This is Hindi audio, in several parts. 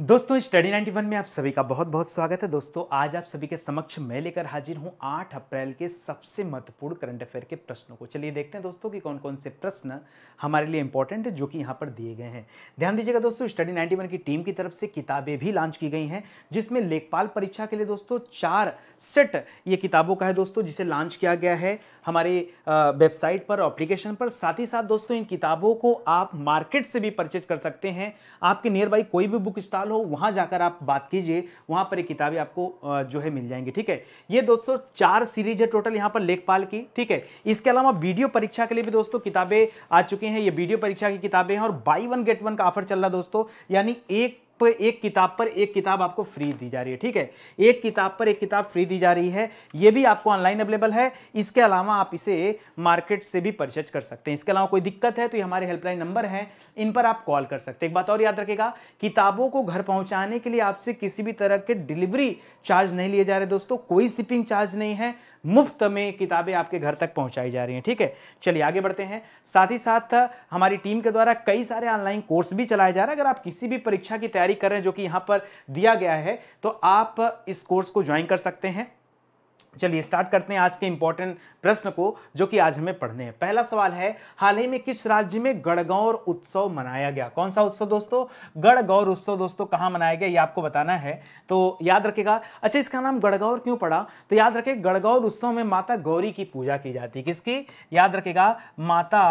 दोस्तों स्टडी 91 में आप सभी का बहुत बहुत स्वागत है दोस्तों आज आप सभी के समक्ष मैं लेकर हाजिर हूं 8 अप्रैल के सबसे महत्वपूर्ण करंट अफेयर के प्रश्नों को चलिए देखते हैं दोस्तों कि कौन कौन से प्रश्न हमारे लिए इंपॉर्टेंट है जो कि यहां पर दिए गए हैं ध्यान दीजिएगा दोस्तों स्टडी 91 की टीम की तरफ से किताबें भी लॉन्च की गई हैं जिसमें लेखपाल परीक्षा के लिए दोस्तों चार सेट ये किताबों का है दोस्तों जिसे लॉन्च किया गया है हमारे वेबसाइट पर अप्लीकेशन पर साथ ही साथ दोस्तों इन किताबों को आप मार्केट से भी परचेज कर सकते हैं आपके नियर बाई कोई भी बुक स्टॉल सवाल हो वहाँ जाकर आप बात कीजिए वहाँ पर ये किताबें आपको जो है मिल जाएंगी ठीक है ये दोस्तों चार सीरीज है टोटल यहाँ पर लेखपाल की ठीक है इसके अलावा वीडियो परीक्षा के लिए भी दोस्तों किताबें आ चुकी हैं ये वीडियो परीक्षा की किताबें हैं और बाई वन गेट वन का ऑफर चल रहा है दोस्तों यानी एक पर एक किताब पर एक किताब आपको फ्री दी जा रही है ठीक है एक किताब पर एक किताब फ्री दी जा रही है ये भी आपको ऑनलाइन अवेलेबल है इसके अलावा आप इसे मार्केट से भी परचेज कर सकते हैं इसके अलावा कोई दिक्कत है तो ये हमारे हेल्पलाइन नंबर हैं इन पर आप कॉल कर सकते हैं एक बात और याद रखेगा किताबों को घर पहुंचाने के लिए आपसे किसी भी तरह के डिलीवरी चार्ज नहीं लिए जा रहे दोस्तों कोई शिपिंग चार्ज नहीं है मुफ्त में किताबें आपके घर तक पहुंचाई जा रही हैं ठीक है चलिए आगे बढ़ते हैं साथ ही साथ हमारी टीम के द्वारा कई सारे ऑनलाइन कोर्स भी चलाए जा रहे हैं अगर आप किसी भी परीक्षा की तैयारी कर रहे हैं जो कि यहाँ पर दिया गया है तो आप इस कोर्स को ज्वाइन कर सकते हैं चलिए स्टार्ट करते हैं आज के इंपॉर्टेंट प्रश्न को जो कि आज हमें पढ़ने हैं पहला सवाल है हाल ही में किस राज्य में गढ़गौर उत्सव मनाया गया कौन सा उत्सव दोस्तों गढ़गौर उत्सव दोस्तों कहाँ मनाया गया ये आपको बताना है तो याद रखेगा अच्छा इसका नाम गढ़गौर क्यों पड़ा तो याद रखे गढ़गौर उत्सव में माता गौरी की पूजा की जाती है किसकी याद रखेगा माता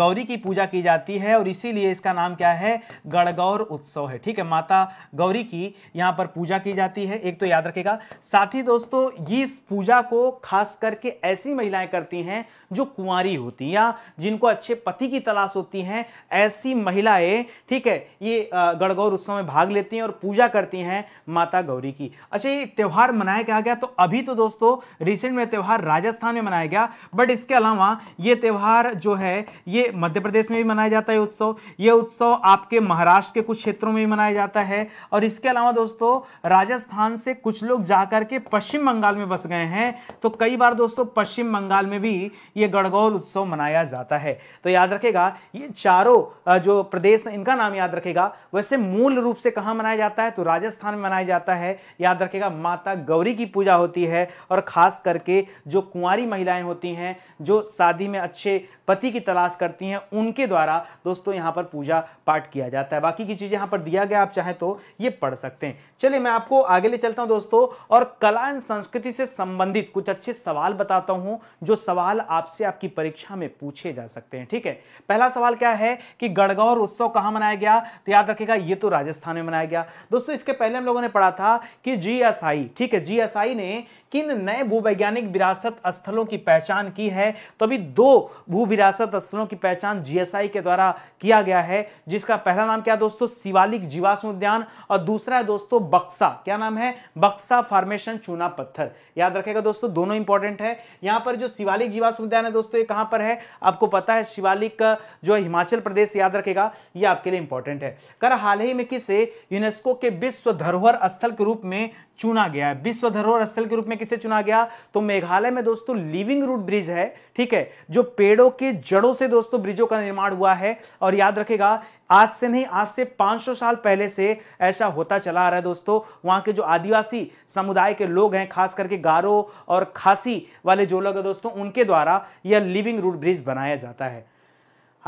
गौरी की पूजा की जाती है और इसीलिए इसका नाम क्या है गढ़गौर उत्सव है ठीक है माता गौरी की यहाँ पर पूजा की जाती है एक तो याद रखेगा साथ ही दोस्तों ये पूजा को खास करके ऐसी महिलाएं करती हैं जो कुंवारी होती या जिनको अच्छे पति की तलाश होती हैं ऐसी महिलाएं ठीक है ये गणगौर उत्सव में भाग लेती हैं और पूजा करती हैं माता गौरी की अच्छा ये त्यौहार मनाया क्या गया तो अभी तो दोस्तों रिसेंट में त्यौहार राजस्थान में मनाया गया बट इसके अलावा ये त्यौहार जो है ये मध्य प्रदेश में भी मनाया जाता है उत्सव ये उत्सव आपके महाराष्ट्र के कुछ क्षेत्रों में भी मनाया जाता है और इसके अलावा दोस्तों राजस्थान से कुछ लोग जाकर के पश्चिम बंगाल में बस गए गए हैं तो कई बार दोस्तों पश्चिम बंगाल में भी ये गणगौर उत्सव मनाया जाता है तो याद रखेगा ये चारों जो प्रदेश इनका नाम याद रखेगा वैसे मूल रूप से कहाँ मनाया जाता है तो राजस्थान में मनाया जाता है याद रखेगा माता गौरी की पूजा होती है और ख़ास करके जो कुंवारी महिलाएं होती हैं जो शादी में अच्छे पति की तलाश करती हैं उनके द्वारा दोस्तों यहाँ पर पूजा पाठ किया जाता है बाकी की चीज़ें यहाँ पर दिया गया आप चाहें तो ये पढ़ सकते हैं चलिए मैं आपको आगे ले चलता हूँ दोस्तों और कला एंड संस्कृति से संबंधित कुछ अच्छे सवाल बताता हूं जो सवाल आपसे आपकी परीक्षा में पूछे जा सकते हैं ठीक है पहला सवाल क्या है कि गढ़गौर उत्सव कहां मनाया गया तो याद रखेगा ये तो राजस्थान में मनाया गया दोस्तों इसके पहले हम लोगों ने पढ़ा था कि जीएसआई ठीक है जीएसआई ने किन नए भूवैज्ञानिक विरासत स्थलों की पहचान की है तो अभी दो भू विरासत स्थलों की पहचान जीएसआई के द्वारा किया गया है जिसका पहला नाम क्या दोस्तों शिवालिक जीवाश्म उद्यान और दूसरा है दोस्तों बक्सा क्या नाम है बक्सा फॉर्मेशन चूना पत्थर याद रखेगा दोस्तों दोनों इंपॉर्टेंट है यहाँ पर जो शिवालिक जीवाश्म उद्यान है दोस्तों ये कहाँ पर है आपको पता है शिवालिक का जो हिमाचल प्रदेश याद रखेगा ये आपके लिए इंपॉर्टेंट है कर हाल ही में किसे यूनेस्को के विश्व धरोहर स्थल के रूप में चुना गया है विश्व धरोहर स्थल के रूप में किसे चुना गया तो मेघालय में दोस्तों लिविंग रूट ब्रिज है ठीक है जो पेड़ों के जड़ों से दोस्तों ब्रिजों का निर्माण हुआ है और याद रखेगा आज से नहीं आज से 500 साल पहले से ऐसा होता चला आ रहा है दोस्तों वहां के जो आदिवासी समुदाय के लोग हैं खास करके गारो और खासी वाले जो लोग दोस्तों उनके द्वारा यह लिविंग रूट ब्रिज बनाया जाता है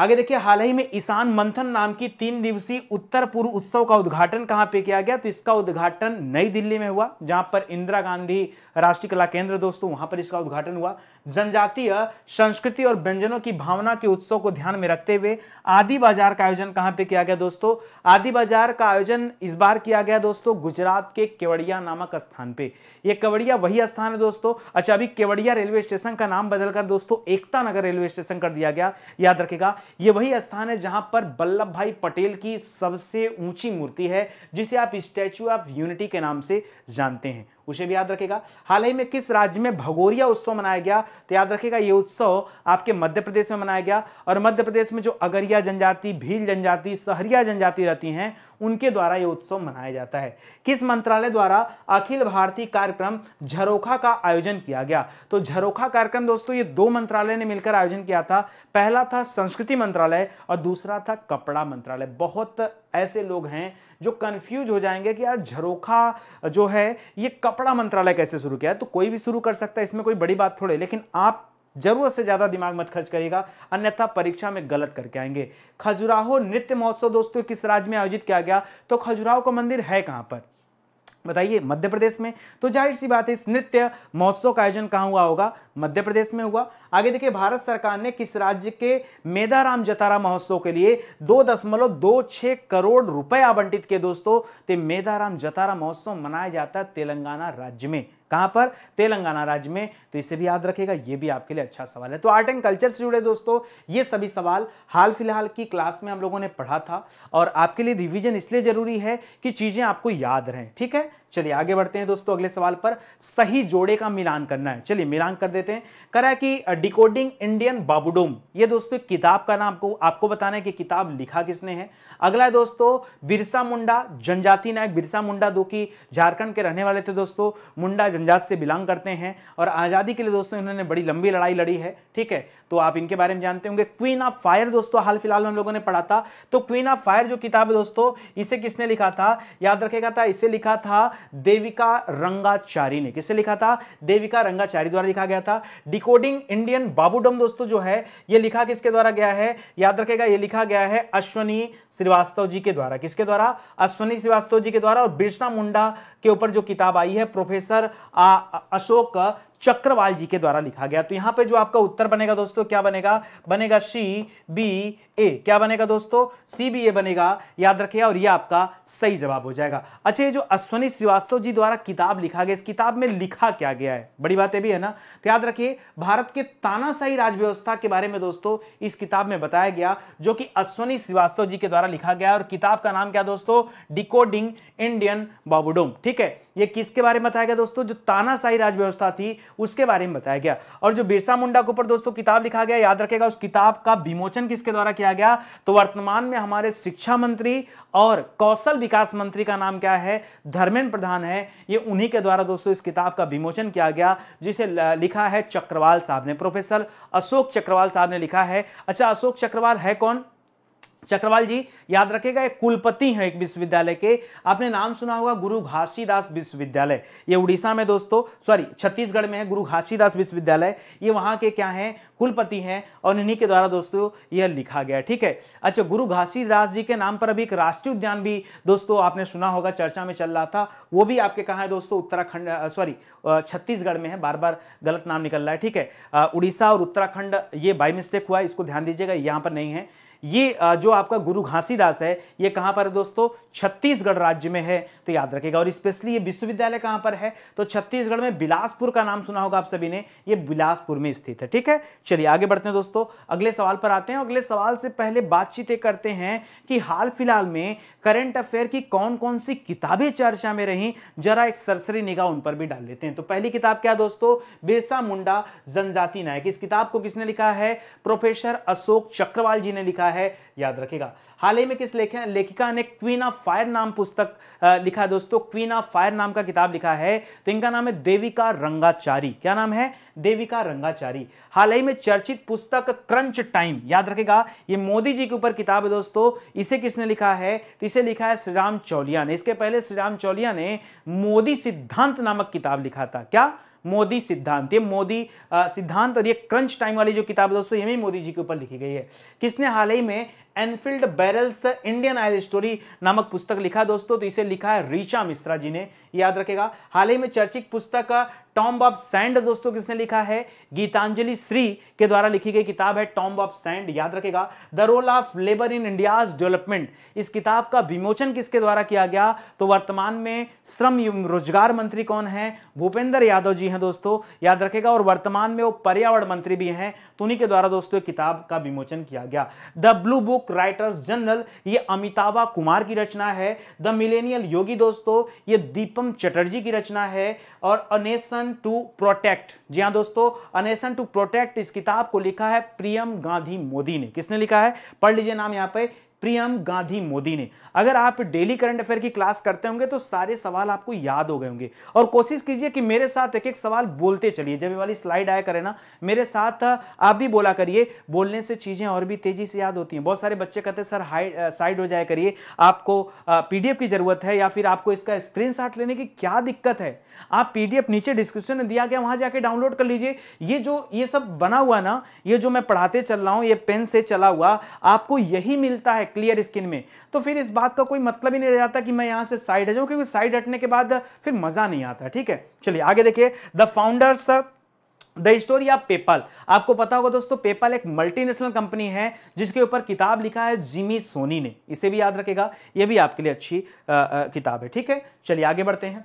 आगे देखिए हाल ही में ईशान मंथन नाम की तीन दिवसीय उत्तर पूर्व उत्सव का उद्घाटन कहाँ पे किया गया तो इसका उद्घाटन नई दिल्ली में हुआ जहां पर इंदिरा गांधी राष्ट्रीय कला केंद्र दोस्तों वहां पर इसका उद्घाटन हुआ जनजातीय संस्कृति और व्यंजनों की भावना के उत्सव को ध्यान में रखते हुए आदि बाजार का आयोजन कहाँ पे किया गया दोस्तों आदि बाजार का आयोजन इस बार किया गया दोस्तों गुजरात के केवड़िया नामक स्थान पे ये केवड़िया वही स्थान है दोस्तों अच्छा अभी केवड़िया रेलवे स्टेशन का नाम बदलकर दोस्तों एकता नगर रेलवे स्टेशन कर दिया गया याद रखेगा ये वही स्थान है जहां पर वल्लभ भाई पटेल की सबसे ऊंची मूर्ति है जिसे आप स्टैचू ऑफ यूनिटी के नाम से जानते हैं उसे भी याद रखेगा हाल ही में किस राज्य में भगोरिया उत्सव मनाया गया तो याद रखेगा ये उत्सव आपके मध्य प्रदेश में मनाया गया और मध्य प्रदेश में जो अगरिया जनजाति भील जनजाति सहरिया जनजाति रहती हैं उनके द्वारा ये उत्सव मनाया जाता है किस मंत्रालय द्वारा अखिल भारतीय कार्यक्रम झरोखा का आयोजन किया गया तो झरोखा कार्यक्रम दोस्तों ये दो मंत्रालय ने मिलकर आयोजन किया था पहला था संस्कृति मंत्रालय और दूसरा था कपड़ा मंत्रालय बहुत ऐसे लोग हैं जो कन्फ्यूज हो जाएंगे कि यार झरोखा जो है ये कपड़ा मंत्रालय कैसे शुरू किया है तो कोई भी शुरू कर सकता है इसमें कोई बड़ी बात थोड़ी लेकिन आप जरूरत से ज्यादा दिमाग मत खर्च करेगा अन्यथा परीक्षा में गलत करके आएंगे खजुराहो नृत्य महोत्सव दोस्तों किस राज्य में आयोजित किया गया तो खजुराहो का मंदिर है कहां पर बताइए मध्य प्रदेश में तो जाहिर सी बात है इस नृत्य महोत्सव का आयोजन कहां हुआ होगा मध्य प्रदेश में हुआ आगे देखिए भारत सरकार ने किस राज्य के मेदाराम जतारा महोत्सव के लिए दो दशमलव दो छह करोड़ रुपए आवंटित किए दोस्तों तो मेदाराम जतारा महोत्सव मनाया जाता है तेलंगाना राज्य में कहां पर तेलंगाना राज्य में तो इसे भी याद रखेगा ये भी आपके लिए अच्छा सवाल है तो आर्ट एंड कल्चर से जुड़े दोस्तों ये सभी सवाल हाल फिलहाल की क्लास में हम लोगों ने पढ़ा था और आपके लिए रिवीजन इसलिए जरूरी है कि चीजें आपको याद रहें ठीक है चलिए आगे बढ़ते हैं दोस्तों अगले सवाल पर सही जोड़े का मिलान करना है चलिए मिलान कर देते हैं करा कि डिकोडिंग इंडियन बाबुडोम ये दोस्तों किताब का नाम आपको आपको बताना है कि किताब लिखा किसने है अगला है दोस्तों बिरसा मुंडा जनजाति नायक बिरसा मुंडा दो की झारखंड के रहने वाले थे दोस्तों मुंडा जनजात से बिलोंग करते हैं और आज़ादी के लिए दोस्तों इन्होंने बड़ी लंबी लड़ाई लड़ी है ठीक है तो आप इनके बारे में जानते होंगे क्वीन ऑफ फायर दोस्तों हाल फिलहाल हम लोगों ने पढ़ा था तो क्वीन ऑफ फायर जो किताब है दोस्तों इसे किसने लिखा था याद रखेगा था इसे लिखा था देविका रंगाचारी ने किसे लिखा था देविका रंगाचारी द्वारा लिखा गया था डिकोडिंग इंडियन बाबूडम दोस्तों जो है ये लिखा किसके द्वारा गया है याद रखेगा ये लिखा गया है अश्वनी श्रीवास्तव जी के द्वारा किसके द्वारा अश्वनी श्रीवास्तव जी के द्वारा और बिरसा मुंडा के ऊपर जो किताब आई है प्रोफेसर अशोक चक्रवाल जी के द्वारा लिखा गया तो यहां पे जो आपका उत्तर बनेगा दोस्तों क्या बनेगा बनेगा सी बी ए क्या बनेगा दोस्तों सी बी ए बनेगा याद रखिए और ये आपका सही जवाब हो जाएगा अच्छा ये जो अश्वनी श्रीवास्तव जी द्वारा किताब लिखा गया इस किताब में लिखा क्या गया है बड़ी बातें भी है ना तो याद रखिए भारत के तानाशाही राजव्यवस्था के बारे में दोस्तों इस किताब में बताया गया जो कि अश्वनी श्रीवास्तव जी के द्वारा लिखा गया और किताब का नाम क्या दोस्तों डिकोडिंग इंडियन बाबुडोम ठीक है ये किसके बारे में बताया गया दोस्तों जो तानाशाही राज व्यवस्था थी उसके बारे में बताया गया और जो बिरसा मुंडा के ऊपर दोस्तों किताब लिखा गया याद रखेगा उस किताब का विमोचन किसके द्वारा किया गया तो वर्तमान में हमारे शिक्षा मंत्री और कौशल विकास मंत्री का नाम क्या है धर्मेंद्र प्रधान है ये उन्हीं के द्वारा दोस्तों इस किताब का विमोचन किया गया जिसे लिखा है चक्रवाल साहब ने प्रोफेसर अशोक चक्रवाल साहब ने लिखा है अच्छा अशोक चक्रवाल है कौन चक्रवाल जी याद रखेगा एक कुलपति हैं एक विश्वविद्यालय के आपने नाम सुना होगा गुरु घासीदास विश्वविद्यालय ये उड़ीसा में दोस्तों सॉरी छत्तीसगढ़ में है गुरु घासीदास विश्वविद्यालय ये वहाँ के क्या हैं कुलपति हैं और इन्हीं के द्वारा दोस्तों यह लिखा गया ठीक है अच्छा गुरु घासीदास जी के नाम पर अभी एक राष्ट्रीय उद्यान भी दोस्तों आपने सुना होगा चर्चा में चल रहा था वो भी आपके कहाँ है दोस्तों उत्तराखंड सॉरी छत्तीसगढ़ में है बार बार गलत नाम निकल रहा है ठीक है उड़ीसा और उत्तराखंड ये बाई मिस्टेक हुआ इसको ध्यान दीजिएगा यहाँ पर नहीं है ये जो आपका गुरु घासीदास है ये कहां पर है दोस्तों छत्तीसगढ़ राज्य में है तो याद रखेगा और स्पेशली ये विश्वविद्यालय कहां पर है तो छत्तीसगढ़ में बिलासपुर का नाम सुना होगा आप सभी ने ये बिलासपुर में स्थित है ठीक है चलिए आगे बढ़ते हैं दोस्तों अगले सवाल पर आते हैं अगले सवाल से पहले बातचीत करते हैं कि हाल फिलहाल में करंट अफेयर की कौन कौन सी किताबें चर्चा में रही जरा एक सरसरी निगाह उन पर भी डाल लेते हैं तो पहली किताब क्या दोस्तों बिरसा मुंडा जनजाति नायक इस किताब को किसने लिखा है प्रोफेसर अशोक चक्रवाल जी ने लिखा सकता है याद रखिएगा हाल ही में किस लेख लेखिका ने क्वीन ऑफ फायर नाम पुस्तक लिखा है दोस्तों क्वीन ऑफ फायर नाम का किताब लिखा है तो इनका नाम है देविका रंगाचारी क्या नाम है देविका रंगाचारी हाल ही में चर्चित पुस्तक क्रंच टाइम याद रखेगा ये मोदी जी के ऊपर किताब है दोस्तों इसे किसने लिखा है तो इसे लिखा है श्रीराम चौलिया ने इसके पहले श्रीराम चौलिया ने मोदी सिद्धांत नामक किताब लिखा था क्या मोदी सिद्धांत ये मोदी सिद्धांत और ये क्रंच टाइम वाली जो किताब दोस्तों ये भी मोदी जी के ऊपर लिखी गई है किसने हाल ही में Enfield barrels Indian oil story नामक पुस्तक लिखा दोस्तों तो इसे लिखा है ऋचा मिश्रा जी ने याद रखेगा हाल ही में चर्चित पुस्तक टॉम्ब ऑफ सैंड दोस्तों किसने लिखा है गीतांजलि श्री के द्वारा लिखी गई किताब है टॉम्ब ऑफ सैंड याद रखेगा the role of labour in India development इस किताब का विमोचन किसके द्वारा किया गया तो वर्तमान में श्रम रोजगार मंत्री कौन है भूपेंद्र यादव जी हैं दोस्तों याद रखेगा और वर्तमान में वो पर्यावरण मंत्री भी हैं तो उन्हीं के द्वारा दोस्तों किताब का विमोचन किया गया the blue book writers general ये अमिताभा कुमार की रचना है द मिलेनियल योगी दोस्तों ये दीपम चटर्जी की रचना है और अनेसन टू प्रोटेक्ट जी हाँ दोस्तों अनेसन टू प्रोटेक्ट इस किताब को लिखा है प्रियम गांधी मोदी ने किसने लिखा है पढ़ लीजिए नाम यहाँ पे प्रियम गांधी मोदी ने अगर आप डेली करंट अफेयर की क्लास करते होंगे तो सारे सवाल आपको याद हो गए होंगे और कोशिश कीजिए कि मेरे साथ एक एक सवाल बोलते चलिए जब ये वाली स्लाइड आया करे ना मेरे साथ आप भी बोला करिए बोलने से चीज़ें और भी तेज़ी से याद होती हैं बहुत सारे बच्चे कहते हैं सर हाइड साइड हो जाया करिए आपको पीडीएफ की ज़रूरत है या फिर आपको इसका स्क्रीन लेने की क्या दिक्कत है आप पीडीएफ नीचे डिस्क्रिप्शन में दिया गया वहां जाके डाउनलोड कर लीजिए ये जो ये सब बना हुआ ना ये जो मैं पढ़ाते चल रहा हूँ ये पेन से चला हुआ आपको यही मिलता है है क्लियर स्किन में तो फिर इस बात का को कोई मतलब ही नहीं रह जाता कि मैं यहां से साइड हट क्योंकि साइड हटने के बाद फिर मज़ा नहीं आता ठीक है चलिए आगे देखिए the founders the story of PayPal आपको पता होगा दोस्तों पेपल एक मल्टीनेशनल कंपनी है जिसके ऊपर किताब लिखा है जिमी सोनी ने इसे भी याद रखेगा यह भी आपके लिए अच्छी आ, आ, किताब है ठीक है चलिए आगे बढ़ते हैं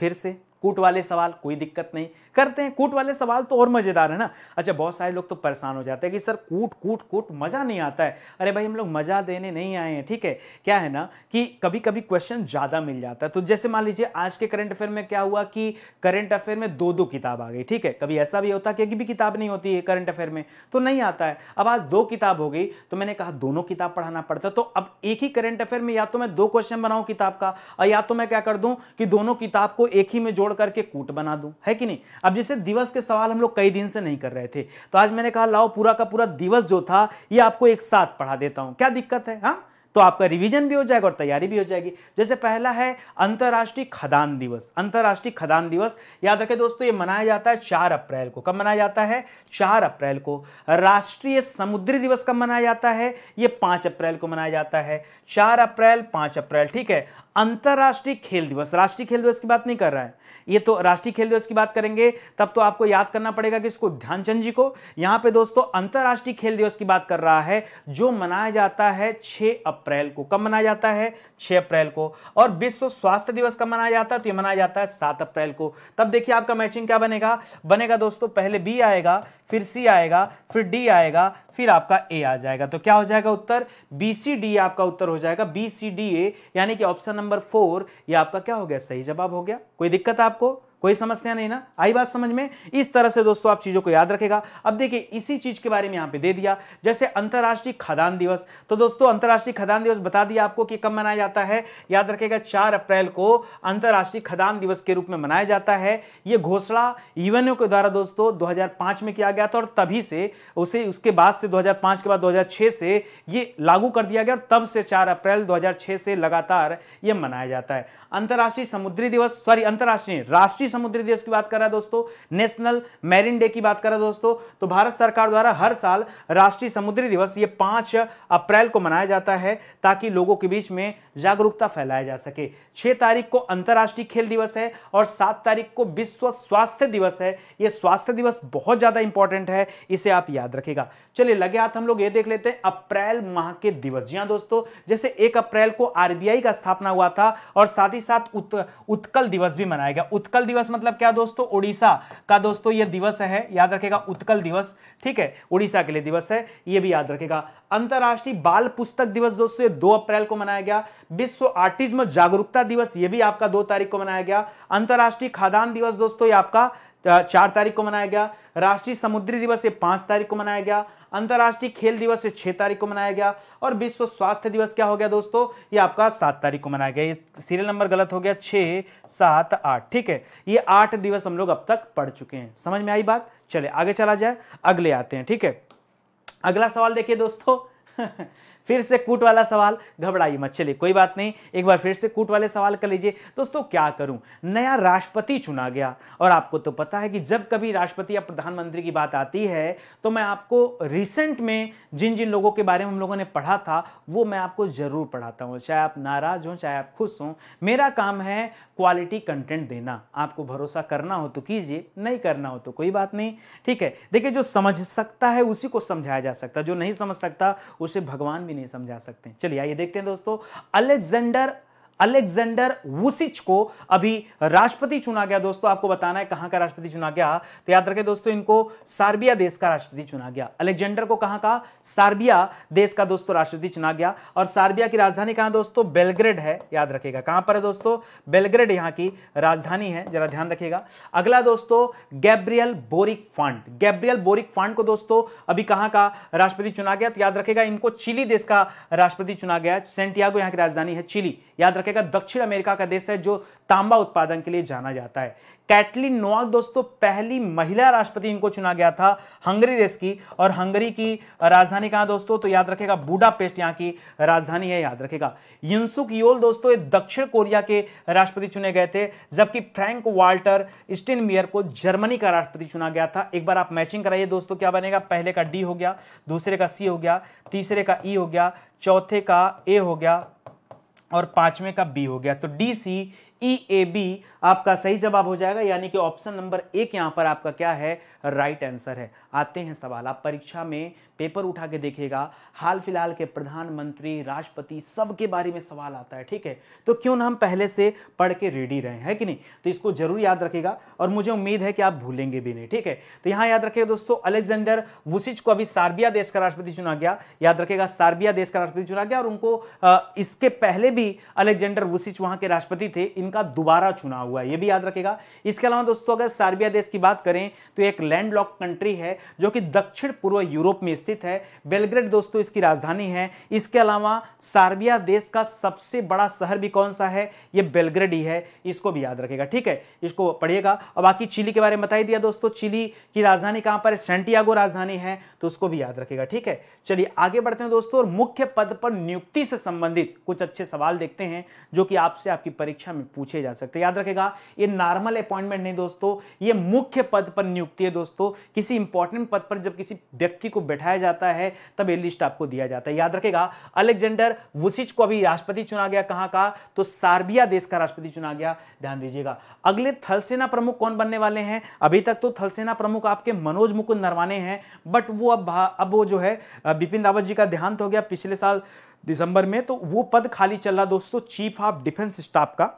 फिर से कूट वाले सवाल कोई दिक्कत नहीं करते हैं कूट वाले सवाल तो और मज़ेदार है ना अच्छा बहुत सारे लोग तो परेशान हो जाते हैं कि सर कूट कूट कूट मज़ा नहीं आता है अरे भाई हम लोग मज़ा देने नहीं आए हैं ठीक है क्या है ना कि कभी कभी क्वेश्चन ज़्यादा मिल जाता है तो जैसे मान लीजिए आज के करंट अफेयर में क्या हुआ कि करंट अफेयर में दो दो किताब आ गई ठीक है कभी ऐसा भी होता कि भी किताब नहीं होती है करंट अफेयर में तो नहीं आता है अब आज दो किताब हो गई तो मैंने कहा दोनों किताब पढ़ाना पड़ता तो अब एक ही करंट अफेयर में या तो मैं दो क्वेश्चन बनाऊँ किताब का या तो मैं क्या कर दूँ कि दोनों किताब को एक ही में जोड़ जोड़ करके कूट बना दूं है कि नहीं अब जैसे दिवस के सवाल हम लोग कई दिन से नहीं कर रहे थे तो आज मैंने कहा लाओ पूरा का पूरा दिवस जो था ये आपको एक साथ पढ़ा देता हूं क्या दिक्कत है हाँ तो आपका रिवीजन भी हो जाएगा और तैयारी भी हो जाएगी जैसे पहला है अंतर्राष्ट्रीय खदान दिवस अंतर्राष्ट्रीय खदान दिवस याद रखें दोस्तों ये मनाया जाता है चार अप्रैल को कब मनाया जाता है चार अप्रैल को राष्ट्रीय समुद्री दिवस कब मनाया जाता है ये पांच अप्रैल को मनाया जाता है चार अप्रैल पांच अप्रैल ठीक है अंतर्राष्ट्रीय खेल दिवस राष्ट्रीय खेल दिवस की बात नहीं कर रहा है ये तो राष्ट्रीय खेल दिवस की बात करेंगे तब तो आपको याद करना पड़ेगा किसको ध्यानचंद जी को यहां पे दोस्तों अंतरराष्ट्रीय खेल दिवस की बात कर रहा है जो मनाया जाता है 6 अप्रैल को कब मनाया जाता है 6 अप्रैल को और विश्व स्वास्थ्य दिवस कब मनाया जाता है तो यह मनाया जाता है सात अप्रैल को तब देखिए आपका मैचिंग क्या बनेगा बनेगा दोस्तों पहले बी आएगा फिर सी आएगा फिर डी आएगा फिर आपका ए आ जाएगा तो क्या हो जाएगा उत्तर बी सी डी आपका उत्तर हो जाएगा बी सी डी ए यानी कि ऑप्शन नंबर फोर ये आपका क्या हो गया सही जवाब हो गया कोई दिक्कत आपको कोई समस्या नहीं ना आई बात समझ में इस तरह से दोस्तों आप चीज़ों को याद रखेगा अब देखिए इसी चीज़ के बारे में यहां पे दे दिया जैसे अंतर्राष्ट्रीय खदान दिवस तो दोस्तों अंतर्राष्ट्रीय खदान दिवस बता दिया आपको कि कब मनाया जाता है याद रखेगा चार अप्रैल को अंतर्राष्ट्रीय खदान दिवस के रूप में मनाया जाता है यह घोषणा यूएनओ के द्वारा दोस्तों दो में किया गया था और तभी से उसे उसके बाद से दो के बाद दो से ये लागू कर दिया गया और तब से चार अप्रैल दो से लगातार यह मनाया जाता है अंतर्राष्ट्रीय समुद्री दिवस सॉरी अंतर्राष्ट्रीय राष्ट्रीय समुद्री दिवस की बात कर रहा है दोस्तों नेशनल मैरिन डे की बात कर रहा है दोस्तों तो भारत सरकार द्वारा हर साल राष्ट्रीय समुद्री दिवस ये पांच अप्रैल को मनाया जाता है ताकि लोगों के बीच में जागरूकता फैलाया जा सके छह तारीख को अंतर्राष्ट्रीय खेल दिवस है और सात तारीख को विश्व स्वास्थ्य दिवस है यह स्वास्थ्य दिवस बहुत ज्यादा इंपॉर्टेंट है इसे आप याद रखेगा चलिए लगे हाथ हम लोग ये देख लेते हैं अप्रैल माह के दिवस जी हाँ दोस्तों जैसे एक अप्रैल को आरबीआई का स्थापना हुआ था और साथ ही साथ उत, उत्कल दिवस भी मनाया गया उत्कल दिवस दिवस मतलब क्या दोस्तों उड़ीसा का दोस्तों ये दिवस है याद रखेगा उत्कल दिवस ठीक है उड़ीसा के लिए दिवस है ये भी याद रखेगा अंतर्राष्ट्रीय बाल पुस्तक दिवस दोस्तों ये दो अप्रैल को मनाया गया विश्व आर्टिज्म जागरूकता दिवस ये भी आपका दो तारीख को मनाया गया अंतर्राष्ट्रीय खादान दिवस दोस्तों ये आपका चार तारीख को मनाया गया राष्ट्रीय समुद्री दिवस ये पांच तारीख को मनाया गया अंतर्राष्ट्रीय खेल दिवस ये छह तारीख को मनाया गया और विश्व स्वास्थ्य दिवस क्या हो गया दोस्तों ये आपका सात तारीख को मनाया गया ये सीरियल नंबर गलत हो गया छ सात आठ ठीक है ये आठ दिवस हम लोग अब तक पढ़ चुके हैं समझ में आई बात चले आगे चला जाए अगले आते हैं ठीक है अगला सवाल देखिए दोस्तों फिर से कूट वाला सवाल घबराइए मत चलिए कोई बात नहीं एक बार फिर से कूट वाले सवाल कर लीजिए दोस्तों क्या करूं नया राष्ट्रपति चुना गया और आपको तो पता है कि जब कभी राष्ट्रपति या प्रधानमंत्री की बात आती है तो मैं आपको रिसेंट में जिन जिन लोगों के बारे में हम लोगों ने पढ़ा था वो मैं आपको ज़रूर पढ़ाता हूँ चाहे आप नाराज हों चाहे आप खुश हों मेरा काम है क्वालिटी कंटेंट देना आपको भरोसा करना हो तो कीजिए नहीं करना हो तो कोई बात नहीं ठीक है देखिए जो समझ सकता है उसी को समझाया जा सकता जो नहीं समझ सकता उसे भगवान भी नहीं समझा सकते चलिए आइए देखते हैं दोस्तों अलेक्जेंडर अलेक्जेंडर वुसिच को अभी राष्ट्रपति चुना गया दोस्तों आपको बताना है कहां का राष्ट्रपति चुना गया तो याद रखें दोस्तों इनको सार्बिया देश का राष्ट्रपति चुना गया अलेक्जेंडर को कहां का सार्बिया देश का दोस्तों राष्ट्रपति चुना गया और सार्बिया की राजधानी कहां दोस्तों बेलग्रेड है याद रखेगा कहां पर है दोस्तों बेलग्रेड यहां की राजधानी है जरा ध्यान रखेगा अगला दोस्तों Gabriel Boric Font Gabriel Boric Font को दोस्तों अभी कहां का राष्ट्रपति चुना गया तो याद रखेगा इनको चिली देश का राष्ट्रपति चुना गया सेंटियागो यहां की राजधानी है चिली याद अमेरिका का दक्षिण अमेरिका का देश है जो तांबा उत्पादन के लिए जाना जाता है कैटलिन नोवाक दोस्तों पहली महिला राष्ट्रपति इनको चुना गया था हंगरी देश की और हंगरी की राजधानी कहां दोस्तों तो याद रखेगा पेस्ट यहां की राजधानी है याद रखेगा युनसुक योल दोस्तों ये दक्षिण कोरिया के राष्ट्रपति चुने गए थे जबकि फ्रैंक वाल्टर स्टेनमियर को जर्मनी का राष्ट्रपति चुना गया था एक बार आप मैचिंग कराइए दोस्तों क्या बनेगा पहले का डी हो गया दूसरे का सी हो गया तीसरे का ई हो गया चौथे का ए हो गया और पांचवें का बी हो गया तो D C E A B आपका सही जवाब हो जाएगा यानी कि ऑप्शन नंबर एक यहां पर आपका क्या है राइट right आंसर है आते हैं सवाल आप परीक्षा में पेपर उठा के देखेगा हाल फिलहाल के प्रधानमंत्री राष्ट्रपति सबके बारे में सवाल आता है ठीक है तो क्यों ना हम पहले से पढ़ के रेडी रहे हैं कि नहीं तो इसको जरूर याद रखेगा और मुझे उम्मीद है कि आप भूलेंगे भी नहीं ठीक है तो यहां याद रखेगा दोस्तों अलेक्जेंडर वुसिच को अभी सार्बिया देश का राष्ट्रपति चुना गया याद रखेगा सार्बिया देश का राष्ट्रपति चुना गया और उनको इसके पहले भी अलेक्जेंडर वुसिच वहां के राष्ट्रपति थे इनका दोबारा चुना हुआ है यह भी याद रखेगा इसके अलावा दोस्तों अगर सार्बिया देश की बात करें तो एक लैंडलॉक कंट्री है जो कि दक्षिण पूर्व यूरोप में स्थित है बेलग्रेड दोस्तों इसकी राजधानी है इसके अलावा सार्बिया देश का सबसे बड़ा शहर भी कौन सा है ये बेलग्रेड ही है इसको भी याद रखेगा ठीक है इसको पढ़िएगा और बाकी चिली के बारे में बताई दिया दोस्तों चिली की राजधानी कहां पर है सेंटियागो राजधानी है तो उसको भी याद रखेगा ठीक है चलिए आगे बढ़ते हैं दोस्तों और मुख्य पद पर नियुक्ति से संबंधित कुछ अच्छे सवाल देखते हैं जो कि आपसे आपकी परीक्षा में पूछे जा सकते हैं याद रखेगा ये नॉर्मल अपॉइंटमेंट नहीं दोस्तों ये मुख्य पद पर नियुक्ति है दोस्तों किसी इंपॉर्टेंट पद पर जब किसी व्यक्ति को बैठाया चुनाया जाता है तब ये लिस्ट आपको दिया जाता है याद रखेगा अलेक्जेंडर वुसिच को अभी राष्ट्रपति चुना गया कहाँ का तो सार्बिया देश का राष्ट्रपति चुना गया ध्यान दीजिएगा अगले थलसेना प्रमुख कौन बनने वाले हैं अभी तक तो थलसेना प्रमुख आपके मनोज मुकुंद नरवाने हैं बट वो अब अब वो जो है बिपिन रावत जी का देहांत हो गया पिछले साल दिसंबर में तो वो पद खाली चल रहा दोस्तों चीफ ऑफ डिफेंस स्टाफ का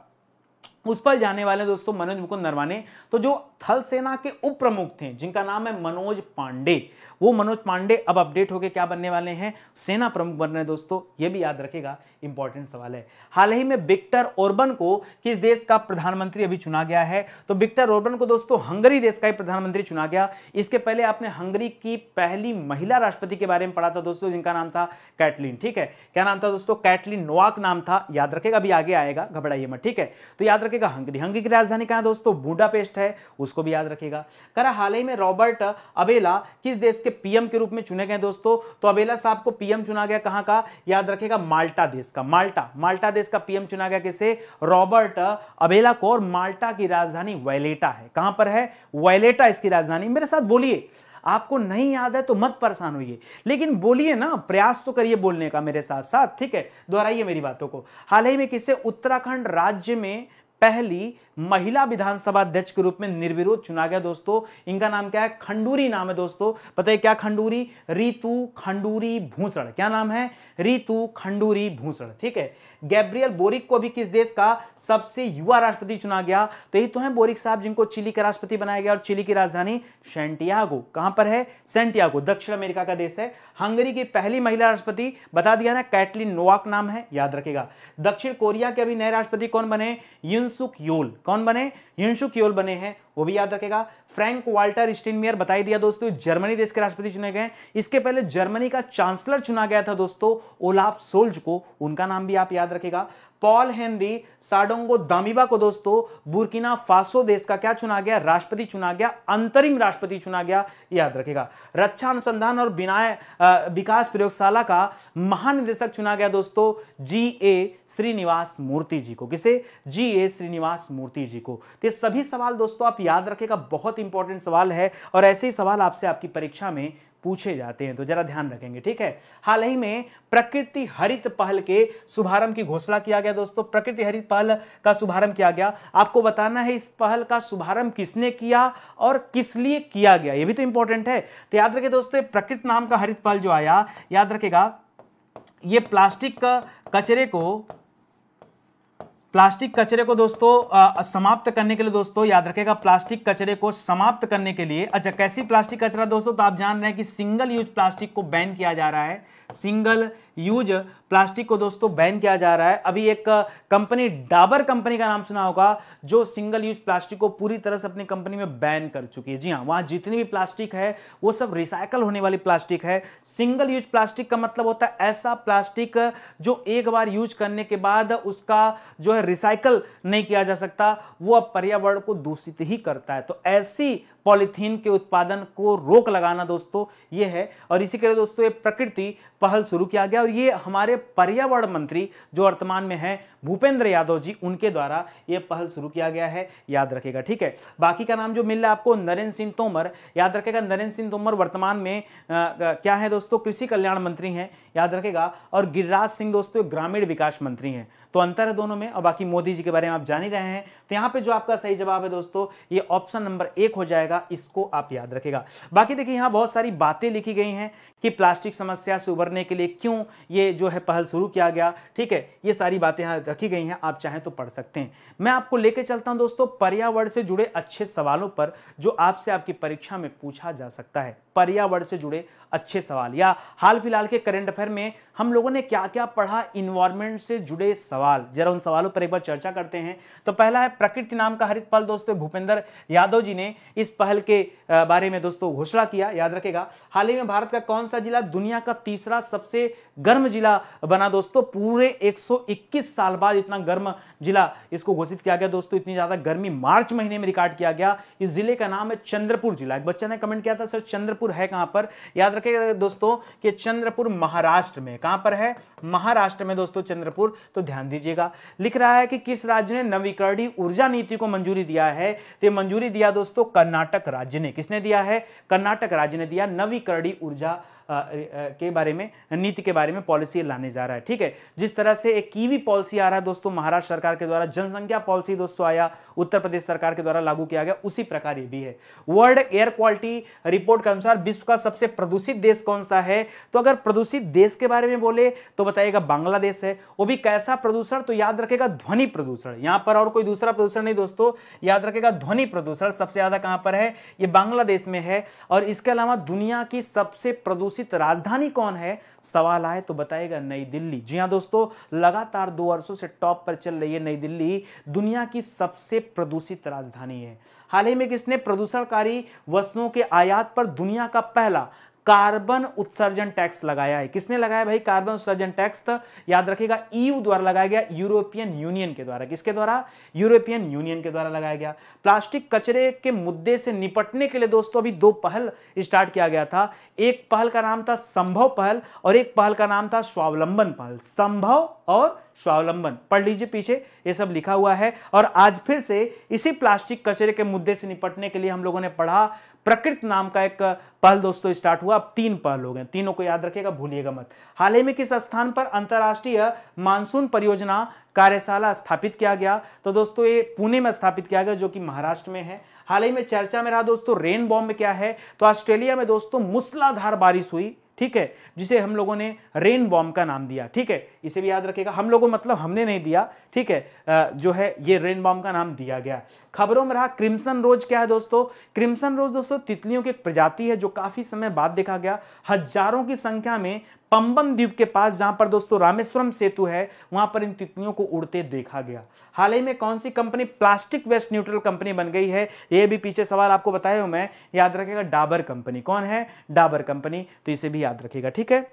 उस पर जाने वाले दोस्तों मनोज मुकुंद नरवाने तो जो थल सेना के उप प्रमुख थे जिनका नाम है मनोज पांडे वो मनोज पांडे अब अपडेट होकर क्या बनने वाले हैं सेना प्रमुख बन रहे हैं दोस्तों ये भी याद रखेगा इंपॉर्टेंट सवाल है हाल ही में विक्टर ओरबन को किस देश का प्रधानमंत्री अभी चुना गया है तो विक्टर ओरबन को दोस्तों हंगरी देश का ही प्रधानमंत्री चुना गया इसके पहले आपने हंगरी की पहली महिला राष्ट्रपति के बारे में पढ़ा था दोस्तों जिनका नाम था कैटलिन ठीक है क्या नाम था दोस्तों कैटलिन नोवाक नाम था याद रखेगा अभी आगे आएगा घबराइए मत ठीक है तो याद रखेगा हंगरी हंगरी की राजधानी कहाँ दोस्तों बूडापेस्ट है उसको भी याद रखेगा करा हाल ही में रॉबर्ट अबेला किस देश के पीएम के रूप में चुने गए दोस्तों तो अबेला साहब को पीएम चुना गया कहाँ का याद रखेगा माल्टा देश का माल्टा माल्टा देश का पीएम चुना गया किसे रॉबर्ट अबेला को और माल्टा की राजधानी वैलेटा है कहां पर है वैलेटा इसकी राजधानी मेरे साथ बोलिए आपको नहीं याद है तो मत परेशान होइए लेकिन बोलिए ना प्रयास तो करिए बोलने का मेरे साथ साथ ठीक है दोहराइए मेरी बातों को हाल ही में किसे उत्तराखंड राज्य में पहली महिला विधानसभा अध्यक्ष के रूप में निर्विरोध चुना गया दोस्तों इनका नाम क्या है खंडूरी नाम है दोस्तों पता है क्या खंडूरी रितु खंडूरी भूसड़ क्या नाम है रितु खंडूरी भूसड़ ठीक है गैब्रियल बोरिक को भी किस देश का सबसे युवा राष्ट्रपति चुना गया तो यही तो है बोरिक साहब जिनको चिली का राष्ट्रपति बनाया गया और चिली की राजधानी सेंटियागो कहां पर है सेंटियागो दक्षिण अमेरिका का देश है हंगरी की पहली महिला राष्ट्रपति बता दिया ना कैटलिन नोवाक नाम है याद रखेगा दक्षिण कोरिया के अभी नए राष्ट्रपति कौन बने यून सुक योल कौन बने हिंसु क्योल बने हैं वो भी याद रखेगा फ्रैंक वाल्टर स्टीनमियर बताई दिया दोस्तों जर्मनी देश के राष्ट्रपति चुने गए इसके पहले जर्मनी का चांसलर चुना गया था दोस्तों ओलाफ सोल्ज को उनका नाम भी आप याद रखेगा पॉल हेनरी साडोंगो दामिबा को दोस्तों बुर्किना फासो देश का क्या चुना गया राष्ट्रपति चुना गया अंतरिम राष्ट्रपति चुना गया याद रखेगा रक्षा अनुसंधान और बिनाय विकास प्रयोगशाला का महानिदेशक चुना गया दोस्तों जी ए श्रीनिवास मूर्ति जी को किसे जी ए श्रीनिवास मूर्ति जी को ये सभी सवाल दोस्तों आप याद रखेगा बहुत इंपॉर्टेंट सवाल है और ऐसे ही सवाल आपसे आपकी परीक्षा में पूछे जाते हैं तो जरा ध्यान रखेंगे ठीक है हाल ही में प्रकृति हरित पहल के शुभारंभ की घोषणा किया गया दोस्तों प्रकृति हरित पहल का शुभारंभ किया गया आपको बताना है इस पहल का शुभारंभ किसने किया और किस लिए किया गया ये भी तो इंपॉर्टेंट है तो याद रखे दोस्तों प्रकृति नाम का हरित पहल जो आया याद रखेगा ये प्लास्टिक का कचरे को प्लास्टिक कचरे को दोस्तों समाप्त करने के लिए दोस्तों याद रखेगा प्लास्टिक कचरे को समाप्त करने के लिए अच्छा कैसी प्लास्टिक कचरा दोस्तों तो आप जान रहे हैं कि सिंगल यूज प्लास्टिक को बैन किया जा रहा है सिंगल यूज प्लास्टिक को दोस्तों बैन किया जा रहा है अभी एक कंपनी डाबर कंपनी का नाम सुना होगा जो सिंगल यूज प्लास्टिक को पूरी तरह से अपनी कंपनी में बैन कर चुकी है जी हाँ वहां जितनी भी प्लास्टिक है वो सब रिसाइकल होने वाली प्लास्टिक है सिंगल यूज प्लास्टिक का मतलब होता है ऐसा प्लास्टिक जो एक बार यूज करने के बाद उसका जो है रिसाइकल नहीं किया जा सकता वो अब पर्यावरण को दूषित ही करता है तो ऐसी पॉलीथीन के उत्पादन को रोक लगाना दोस्तों ये है और इसी के लिए दोस्तों ये प्रकृति पहल शुरू किया गया और ये हमारे पर्यावरण मंत्री जो वर्तमान में हैं भूपेंद्र यादव जी उनके द्वारा ये पहल शुरू किया गया है याद रखेगा ठीक है बाकी का नाम जो मिल रहा है आपको नरेंद्र सिंह तोमर याद रखेगा नरेंद्र सिंह तोमर वर्तमान में आ, क्या है दोस्तों कृषि कल्याण मंत्री हैं याद रखेगा और गिरिराज सिंह दोस्तों ग्रामीण विकास मंत्री हैं तो अंतर है दोनों में और बाकी मोदी जी के बारे में आप जान ही रहे हैं तो यहाँ पे जो आपका सही जवाब है दोस्तों ये ऑप्शन नंबर एक हो जाएगा इसको आप याद रखेगा बाकी देखिए यहाँ बहुत सारी बातें लिखी गई हैं कि प्लास्टिक समस्या से उभरने के लिए क्यों ये जो है पहल शुरू किया गया ठीक है ये सारी बातें यहाँ रखी गई हैं आप चाहें तो पढ़ सकते हैं मैं आपको लेके चलता हूँ दोस्तों पर्यावरण से जुड़े अच्छे सवालों पर जो आपसे आपकी परीक्षा में पूछा जा सकता है पर्यावरण से जुड़े अच्छे सवाल या हाल फिलहाल के करंट अफेयर में हम लोगों ने क्या क्या पढ़ा इन्वायरमेंट से जुड़े सवाल जरा उन सवालों पर एक बार चर्चा करते हैं तो पहला है प्रकृति नाम का हरित पल दोस्तों भूपेंद्र यादव जी ने इस पहल के बारे में दोस्तों घोषणा किया याद रखेगा हाल ही में भारत का कौन सा जिला दुनिया का तीसरा सबसे गर्म जिला बना दोस्तों पूरे 121 साल बाद इतना गर्म जिला इसको घोषित किया गया दोस्तों इतनी ज़्यादा गर्मी मार्च महीने में रिकॉर्ड किया गया इस जिले का नाम है चंद्रपुर जिला एक बच्चा ने कमेंट किया था सर चंद्रपुर है कहां पर याद रखेगा दोस्तों कि चंद्रपुर महाराष्ट्र में कहां पर है महाराष्ट्र में दोस्तों चंद्रपुर तो ध्यान दीजिएगा लिख रहा है कि किस राज्य ने नवीकरणीय ऊर्जा नीति को मंजूरी दिया है तो मंजूरी दिया दोस्तों कर्नाटक राज्य ने किसने दिया है कर्नाटक राज्य ने दिया नवीकरणीय ऊर्जा के बारे में नीति के बारे में पॉलिसी लाने जा रहा है ठीक है जिस तरह से एक कीवी पॉलिसी आ रहा है दोस्तों महाराष्ट्र सरकार के द्वारा जनसंख्या पॉलिसी दोस्तों आया उत्तर प्रदेश सरकार के द्वारा लागू किया गया उसी प्रकार ये भी है वर्ल्ड एयर क्वालिटी रिपोर्ट के अनुसार विश्व का सबसे प्रदूषित देश कौन सा है तो अगर प्रदूषित देश के बारे में बोले तो बताइएगा बांग्लादेश है वो भी कैसा प्रदूषण तो याद रखेगा ध्वनि प्रदूषण यहां पर और कोई दूसरा प्रदूषण नहीं दोस्तों याद रखेगा ध्वनि प्रदूषण सबसे ज्यादा कहां पर है ये बांग्लादेश में है और इसके अलावा दुनिया की सबसे प्रदूषित घोषित राजधानी कौन है सवाल आए तो बताएगा नई दिल्ली जी हाँ दोस्तों लगातार दो वर्षों से टॉप पर चल रही है नई दिल्ली दुनिया की सबसे प्रदूषित राजधानी है हाल ही में किसने प्रदूषणकारी वस्तुओं के आयात पर दुनिया का पहला कार्बन उत्सर्जन टैक्स लगाया है किसने लगाया भाई कार्बन उत्सर्जन टैक्स तो याद रखिएगा ईयू द्वारा लगाया गया यूरोपियन यूनियन के द्वारा किसके द्वारा यूरोपियन यूनियन के द्वारा लगाया गया प्लास्टिक कचरे के मुद्दे से निपटने के लिए दोस्तों अभी दो पहल स्टार्ट किया गया था एक पहल का नाम था संभव पहल और एक पहल का नाम था स्वावलंबन पहल संभव और स्वावलंबन पढ़ लीजिए पीछे ये सब लिखा हुआ है और आज फिर से इसी प्लास्टिक कचरे के मुद्दे से निपटने के लिए हम लोगों ने पढ़ा प्रकृत नाम का एक पहल दोस्तों स्टार्ट हुआ अब तीन पहल हो गए तीनों को याद रखिएगा भूलिएगा मत हाल ही में किस स्थान पर अंतरराष्ट्रीय मानसून परियोजना कार्यशाला स्थापित किया गया तो दोस्तों ये पुणे में स्थापित किया गया जो कि महाराष्ट्र में है हाल ही में चर्चा में रहा दोस्तों रेन बॉम्ब क्या है तो ऑस्ट्रेलिया में दोस्तों मूसलाधार बारिश हुई ठीक है जिसे हम लोगों ने रेन बॉम्ब का नाम दिया ठीक है इसे भी याद रखेगा हम लोगों मतलब हमने नहीं दिया ठीक है जो है ये रेन बॉम्ब का नाम दिया गया खबरों में रहा क्रिम्सन रोज क्या है दोस्तों क्रिम्सन रोज दोस्तों तितलियों की एक प्रजाति है जो काफी समय बाद देखा गया हजारों की संख्या में पंबम द्वीप के पास जहां पर दोस्तों रामेश्वरम सेतु है वहां पर इन तितलियों को उड़ते देखा गया हाल ही में कौन सी company plastic waste neutral company बन गई है यह भी पीछे सवाल आपको बताया हूं मैं याद रखेगा डाबर कंपनी कौन है डाबर कंपनी तो इसे भी याद रखेगा ठीक है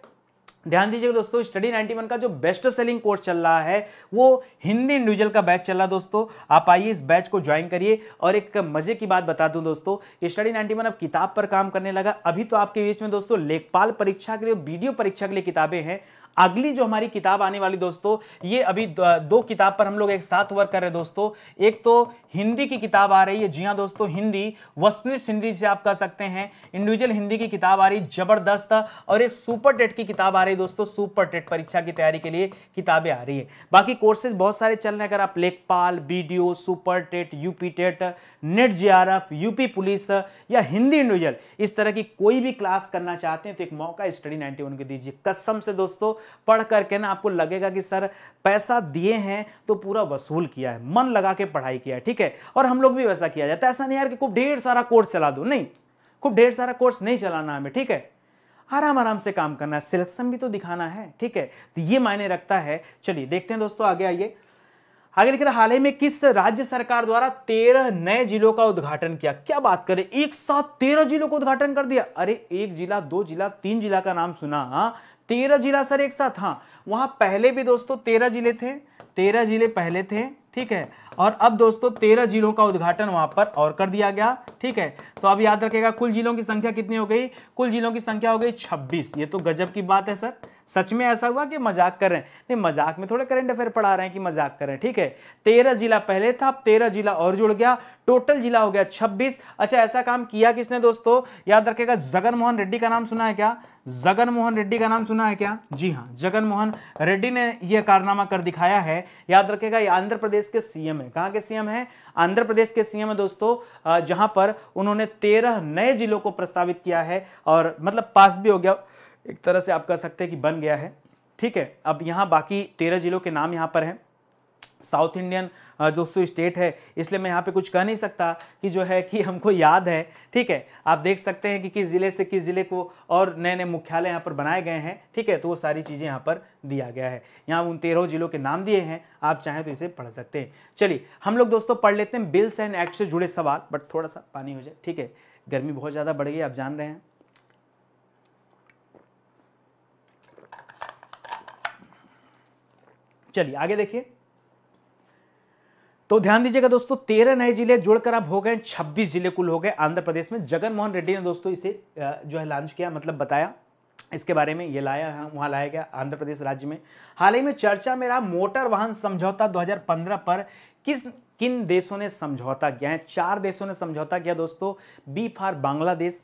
ध्यान दीजिएगा दोस्तों स्टडी 91 का जो बेस्ट सेलिंग कोर्स चल रहा है वो हिंदी इंडिविजुअल का बैच चल रहा है दोस्तों आप आइए इस बैच को ज्वाइन करिए और एक मजे की बात बता दूं दोस्तों कि स्टडी 91 अब किताब पर काम करने लगा अभी तो आपके बीच में दोस्तों लेखपाल परीक्षा के लिए वीडियो परीक्षा के लिए किताबें हैं अगली जो हमारी किताब आने वाली दोस्तों ये अभी दो किताब पर हम लोग एक साथ वर्क कर रहे हैं दोस्तों एक तो हिंदी की किताब आ रही है जी हाँ दोस्तों हिंदी वस्तुनिष्ठ हिंदी से आप कह सकते हैं इंडिविजुअल हिंदी की किताब आ रही जबरदस्त और एक सुपर टेट की किताब आ रही है दोस्तों सुपर टेट परीक्षा की तैयारी के लिए किताबें आ रही है बाकी कोर्सेज बहुत सारे चल रहे हैं अगर आप लेखपाल B super TET UP TET NET JRF UP police या हिंदी इंडिविजुअल इस तरह की कोई भी क्लास करना चाहते हैं तो एक मौका स्टडी नाइनटी के दीजिए कसम से दोस्तों पढ़ करके ना आपको लगेगा कि सर पैसा दिए हैं तो पूरा वसूल किया है मन लगा के पढ़ाई किया है ठीक है और हम लोग भी वैसा किया जाता है ऐसा नहीं यार कि खूब ढेर सारा कोर्स चला दो नहीं खूब ढेर सारा कोर्स नहीं चलाना हमें ठीक है आराम आराम से काम करना है सिलेक्शन भी तो दिखाना है ठीक है तो ये मायने रखता है चलिए देखते हैं दोस्तों आगे आइए आगे लिख रहा हाल ही में किस राज्य सरकार द्वारा तेरह नए जिलों का उद्घाटन किया क्या बात करें एक साथ तेरह जिलों को उद्घाटन कर दिया अरे एक जिला दो जिला तीन जिला का नाम सुना हा? तेरह जिला सर एक साथ हाँ वहां पहले भी दोस्तों तेरह जिले थे तेरह जिले पहले थे ठीक है और अब दोस्तों तेरह जिलों का उद्घाटन वहां पर और कर दिया गया ठीक है तो अब याद रखेगा कुल जिलों की संख्या कितनी हो गई कुल जिलों की संख्या हो गई छब्बीस ये तो गजब की बात है सर सच में ऐसा हुआ कि मजाक कर रहे हैं नहीं मजाक में थोड़े करंट अफेयर पढ़ा रहे हैं कि मजाक कर रहे हैं ठीक है तेरह जिला पहले था अब तेरह जिला और जुड़ गया टोटल जिला हो गया छब्बीस अच्छा ऐसा काम किया किसने दोस्तों याद रखेगा जगन मोहन रेड्डी का नाम सुना है क्या जगन मोहन रेड्डी का नाम सुना है क्या जी हाँ जगन मोहन रेड्डी ने यह कारनामा कर दिखाया है याद रखेगा ये आंध्र प्रदेश के सीएम है कहाँ के सीएम है आंध्र प्रदेश के सीएम है दोस्तों जहां पर उन्होंने तेरह नए जिलों को प्रस्तावित किया है और मतलब पास भी हो गया एक तरह से आप कह सकते हैं कि बन गया है ठीक है अब यहाँ बाकी तेरह जिलों के नाम यहाँ पर हैं साउथ इंडियन दोस्तों स्टेट है इसलिए मैं यहाँ पे कुछ कह नहीं सकता कि जो है कि हमको याद है ठीक है आप देख सकते हैं कि किस ज़िले से किस ज़िले को और नए नए मुख्यालय यहाँ पर बनाए गए हैं ठीक है तो वो सारी चीज़ें यहाँ पर दिया गया है यहाँ उन तेरह जिलों के नाम दिए हैं आप चाहें तो इसे पढ़ सकते हैं चलिए हम लोग दोस्तों पढ़ लेते हैं बिल्स एंड एक्ट से जुड़े सवाल बट थोड़ा सा पानी हो जाए ठीक है गर्मी बहुत ज़्यादा बढ़ गई आप जान रहे हैं चलिए आगे देखिए तो ध्यान दीजिएगा दोस्तों तेरह नए जिले जोड़कर अब हो गए छब्बीस जिले कुल हो गए आंध्र प्रदेश में जगन मोहन रेड्डी ने दोस्तों इसे जो है लॉन्च किया मतलब बताया इसके बारे में ये लाया वहां लाया गया आंध्र प्रदेश राज्य में हाल ही में चर्चा में रहा मोटर वाहन समझौता 2015 पर किस किन देशों ने समझौता किया है चार देशों ने समझौता किया दोस्तों B for Bangladesh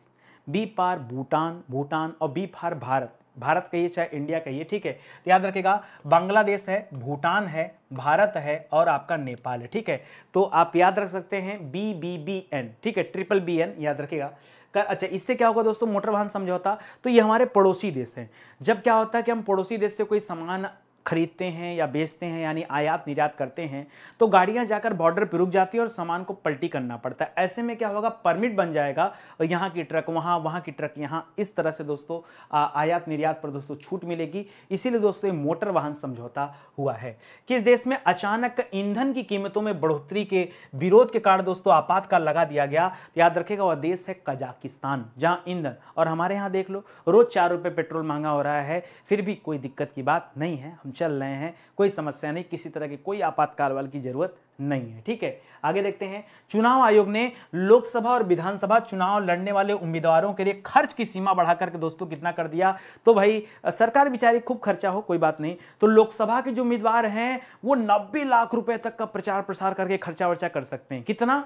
B for Bhutan Bhutan और बी फार भारत भारत कहिए चाहे इंडिया कहिए ठीक है तो याद रखेगा बांग्लादेश है भूटान है भारत है और आपका नेपाल है ठीक है तो आप याद रख सकते हैं बी बी बी एन ठीक है ट्रिपल बी एन याद रखेगा कर अच्छा इससे क्या होगा दोस्तों मोटर वाहन समझौता तो ये हमारे पड़ोसी देश हैं जब क्या होता है कि हम पड़ोसी देश से कोई सामान खरीदते हैं या बेचते हैं यानी आयात निर्यात करते हैं तो गाड़ियां जाकर बॉर्डर पर रुक जाती है और सामान को पलटी करना पड़ता है ऐसे में क्या होगा परमिट बन जाएगा और यहाँ की ट्रक वहाँ वहाँ की ट्रक यहाँ इस तरह से दोस्तों आयात निर्यात पर दोस्तों छूट मिलेगी इसीलिए दोस्तों ये मोटर वाहन समझौता हुआ है किस देश में अचानक ईंधन की कीमतों में बढ़ोतरी के विरोध के कारण दोस्तों आपातकाल लगा दिया गया याद रखेगा वह देश है कजाकिस्तान जहाँ ईंधन और हमारे यहाँ देख लो रोज चार रुपये पेट्रोल महंगा हो रहा है फिर भी कोई दिक्कत की बात नहीं है चल रहे हैं कोई समस्या नहीं किसी तरह की कोई आपातकाल वाल की जरूरत नहीं है ठीक है आगे देखते हैं चुनाव आयोग ने लोकसभा और विधानसभा चुनाव लड़ने वाले उम्मीदवारों के लिए खर्च की सीमा बढ़ाकर के दोस्तों कितना कर दिया तो भाई सरकार बिचारी खूब खर्चा हो कोई बात नहीं तो लोकसभा के जो उम्मीदवार हैं वो नब्बे लाख रुपए तक का प्रचार प्रसार करके खर्चा वर्चा कर सकते हैं कितना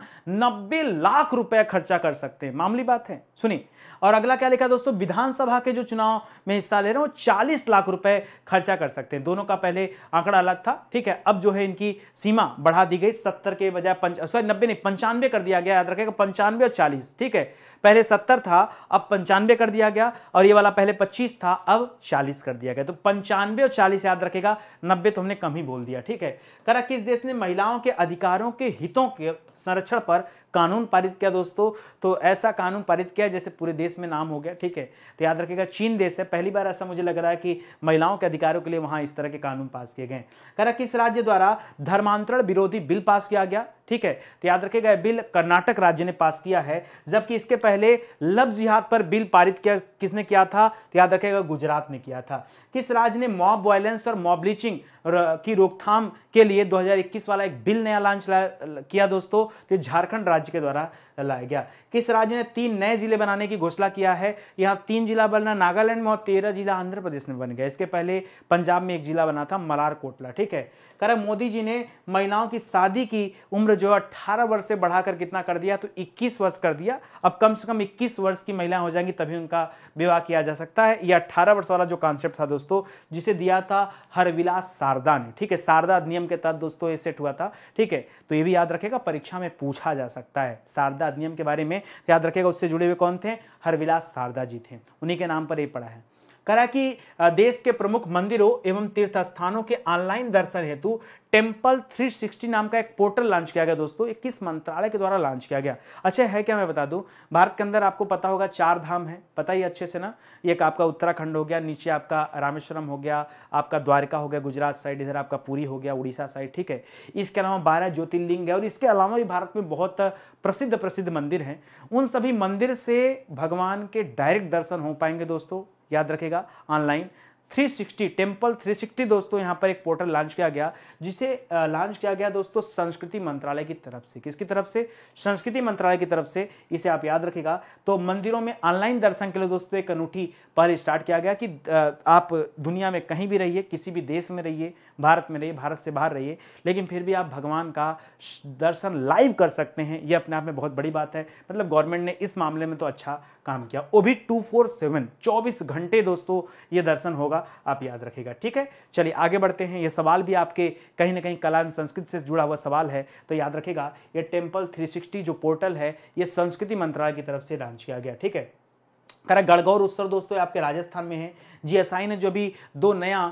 नब्बे लाख रुपए खर्चा कर सकते हैं मामूली बात है सुनिए और अगला क्या लिखा दोस्तों विधानसभा के जो चुनाव में हिस्सा ले रहे हैं वो चालीस लाख रुपए खर्चा कर सकते हैं दोनों का पहले आंकड़ा आंकड़ा अलग था ठीक है अब जो है इनकी सीमा बढ़ा दी गई सत्तर के बजाय सॉरी नब्बे नहीं पंचानवे कर दिया गया याद रखेगा पंचानवे और चालीस ठीक है पहले सत्तर था अब पंचानवे कर दिया गया और ये वाला पहले पच्चीस था अब चालीस कर दिया गया तो पंचानवे और चालीस याद रखेगा नब्बे तो हमने कम ही बोल दिया ठीक है करा किस देश ने महिलाओं के अधिकारों के हितों के संरक्षण पर कानून पारित किया दोस्तों तो ऐसा कानून पारित किया जैसे पूरे देश में नाम हो गया ठीक है तो याद रखिएगा चीन देश है पहली बार ऐसा मुझे लग रहा है कि महिलाओं के अधिकारों के लिए वहां इस तरह के कानून पास किए गए करा किस राज्य द्वारा धर्मांतरण विरोधी बिल पास किया गया ठीक है तो याद रखेगा बिल कर्नाटक राज्य ने पास किया है जबकि इसके पहले लफ्ज जिहाद पर बिल पारित किया किसने किया था तो याद रखेगा गुजरात ने किया था किस राज्य ने मॉब वायलेंस और मॉब ब्लीचिंग की रोकथाम के लिए 2021 वाला एक बिल नया लॉन्च किया दोस्तों तो झारखंड राज्य के द्वारा लाया गया किस राज्य ने तीन नए जिले बनाने की घोषणा किया है यहाँ तीन जिला बनना नागालैंड में और तेरह जिला आंध्र प्रदेश में बन गया इसके पहले पंजाब में एक जिला बना था मलारकोटला ठीक है कर मोदी जी ने महिलाओं की शादी की उम्र जो अट्ठारह वर्ष से बढ़ाकर कितना कर दिया तो इक्कीस वर्ष कर दिया अब कम से कम इक्कीस वर्ष की महिलाएं हो जाएंगी तभी उनका विवाह किया जा सकता है यह अट्ठारह वर्ष वाला जो कॉन्सेप्ट था दोस्तों दोस्तों जिसे दिया था हरविलास शारदा ने ठीक है शारदा अधिनियम के तहत दोस्तों ये सेट हुआ था ठीक है तो ये भी याद रखेगा परीक्षा में पूछा जा सकता है शारदा अधिनियम के बारे में याद रखेगा उससे जुड़े हुए कौन थे हरविलास शारदा जी थे उन्हीं के नाम पर ये पड़ा है कि देश के प्रमुख मंदिरों एवं तीर्थ स्थानों के ऑनलाइन दर्शन हेतु टेम्पल 360 नाम का एक पोर्टल लॉन्च किया गया दोस्तों किस मंत्रालय के द्वारा लॉन्च किया गया अच्छा है क्या मैं बता दूं भारत के अंदर आपको पता होगा चार धाम है पता ही अच्छे से ना एक आपका उत्तराखंड हो गया नीचे आपका रामेश्वरम हो गया आपका द्वारका हो गया गुजरात साइड इधर आपका पुरी हो गया उड़ीसा साइड ठीक है इसके अलावा बारह ज्योतिर्लिंग है और इसके अलावा भी भारत में बहुत प्रसिद्ध प्रसिद्ध मंदिर हैं उन सभी मंदिर से भगवान के डायरेक्ट दर्शन हो पाएंगे दोस्तों याद रखेगा ऑनलाइन 360 टेम्पल 360 दोस्तों यहाँ पर एक पोर्टल लॉन्च किया गया जिसे लॉन्च किया गया दोस्तों संस्कृति मंत्रालय की तरफ से किसकी तरफ से संस्कृति मंत्रालय की तरफ से इसे आप याद रखेगा तो मंदिरों में ऑनलाइन दर्शन के लिए दोस्तों एक अनूठी पहल स्टार्ट किया गया कि आप दुनिया में कहीं भी रहिए किसी भी देश में रहिए भारत में रहिए भारत से बाहर रहिए लेकिन फिर भी आप भगवान का दर्शन लाइव कर सकते हैं ये अपने आप में बहुत बड़ी बात है मतलब गवर्नमेंट ने इस मामले में तो अच्छा काम किया वो भी टू फोर सेवन घंटे दोस्तों ये दर्शन होगा होगा आप याद रखेगा ठीक है चलिए आगे बढ़ते हैं ये सवाल भी आपके कहीं ना कहीं कला संस्कृति से जुड़ा हुआ सवाल है तो याद रखेगा ये टेम्पल 360 जो पोर्टल है ये संस्कृति मंत्रालय की तरफ से लॉन्च किया गया ठीक है करा गढ़गौर उत्सव दोस्तों आपके राजस्थान में है जीएसआई ने जो भी दो नया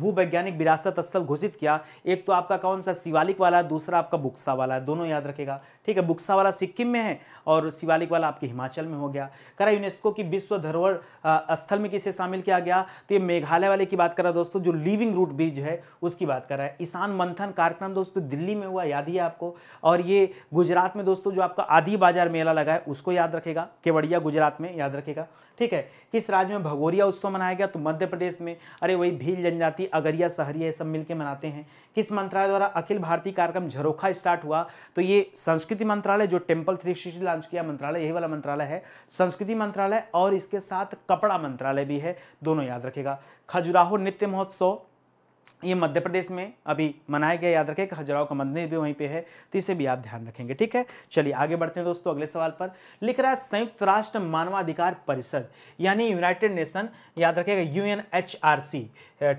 भूवैज्ञानिक विरासत स्थल घोषित किया एक तो आपका कौन सा शिवालिक वाला दूसरा आपका बुक्सा वाला है दोनों याद रखेगा ठीक है बुक्सा वाला सिक्किम में है और शिवालिक वाला आपके हिमाचल में हो गया करा यूनेस्को की विश्व धरोहर स्थल में किसे शामिल किया गया तो ये मेघालय वाले की बात कर रहा दोस्तों जो लिविंग रूट ब्रिज है उसकी बात कर रहा है ईशान मंथन कार्यक्रम दोस्तों दिल्ली में हुआ याद ही है आपको और ये गुजरात में दोस्तों जो आपका आदि बाजार मेला लगा है उसको याद रखेगा केवड़िया गुजरात में याद रखेगा ठीक है किस राज्य में भगोरिया उत्सव मनाया गया तो मध्य प्रदेश में अरे वही भील जनजाति अगरिया सहरिया सब मिलकर मनाते हैं किस मंत्रालय द्वारा अखिल भारतीय कार्यक्रम झरोखा स्टार्ट हुआ तो ये संस्कृति मंत्रालय जो टेम्पल थ्री लॉन्च किया मंत्रालय यही वाला मंत्रालय है संस्कृति मंत्रालय और इसके साथ कपड़ा मंत्रालय भी है दोनों याद रखेगा खजुराहो नृत्य महोत्सव ये मध्य प्रदेश में अभी मनाया गया याद रखें कि हजराव का मंदिर भी वहीं पे है तो इसे भी आप ध्यान रखेंगे ठीक है चलिए आगे बढ़ते हैं दोस्तों अगले सवाल पर लिख रहा है संयुक्त राष्ट्र मानवाधिकार परिषद यानी यूनाइटेड नेशन याद रखेगा यूएनएचआरसी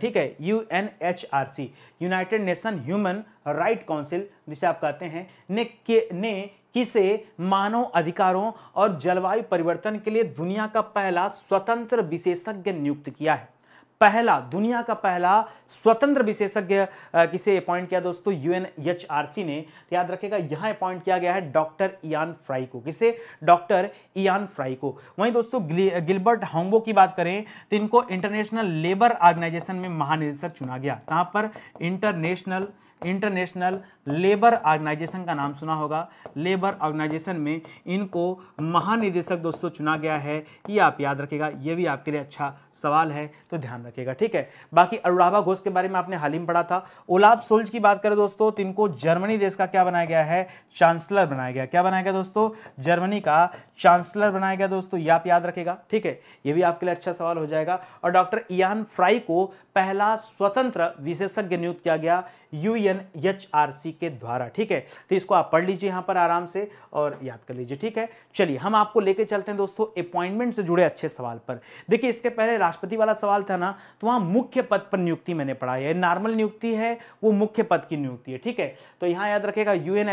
ठीक है UNHRC United Nation Human Right Council जिसे आप कहते हैं ने के ने किसे मानव अधिकारों और जलवायु परिवर्तन के लिए दुनिया का पहला स्वतंत्र विशेषज्ञ नियुक्त किया है पहला दुनिया का पहला स्वतंत्र विशेषज्ञ किसे अपॉइंट किया दोस्तों यूएनएचआरसी ने तो याद रखेगा यहां अपॉइंट किया गया है डॉक्टर इयान फ्राई को किसे डॉक्टर इयान फ्राई को वहीं दोस्तों गिलबर्ट हॉन्गो की बात करें तो इनको इंटरनेशनल लेबर ऑर्गेनाइजेशन में महानिदेशक चुना गया कहां पर इंटरनेशनल इंटरनेशनल लेबर ऑर्गेनाइजेशन का नाम सुना होगा लेबर ऑर्गेनाइजेशन में इनको महानिदेशक दोस्तों चुना गया है ये आप याद रखेगा ये भी आपके लिए अच्छा सवाल है तो ध्यान रखेगा ठीक है बाकी अरुराबा घोष के बारे में आपने हाल ही में पढ़ा था ओलाब सोल्ज की बात करें दोस्तों तो इनको जर्मनी देश का क्या बनाया गया है चांसलर बनाया गया क्या बनाया गया दोस्तों जर्मनी का चांसलर बनाया गया दोस्तों ये आप याद रखेगा ठीक है ये भी आपके लिए अच्छा सवाल हो जाएगा और डॉक्टर इयान फ्राई को पहला स्वतंत्र विशेषज्ञ नियुक्त किया गया यू के द्वारा ठीक है तो इसको आप पढ़ लीजिए यहाँ पर आराम से और याद कर लीजिए ठीक है चलिए हम आपको लेके चलते हैं दोस्तों अपॉइंटमेंट से जुड़े अच्छे सवाल पर देखिए इसके पहले राष्ट्रपति वाला सवाल था ना तो वहाँ मुख्य पद पर नियुक्ति मैंने पढ़ा है नॉर्मल नियुक्ति है वो मुख्य पद की नियुक्ति है ठीक है तो यहाँ याद रखेगा यू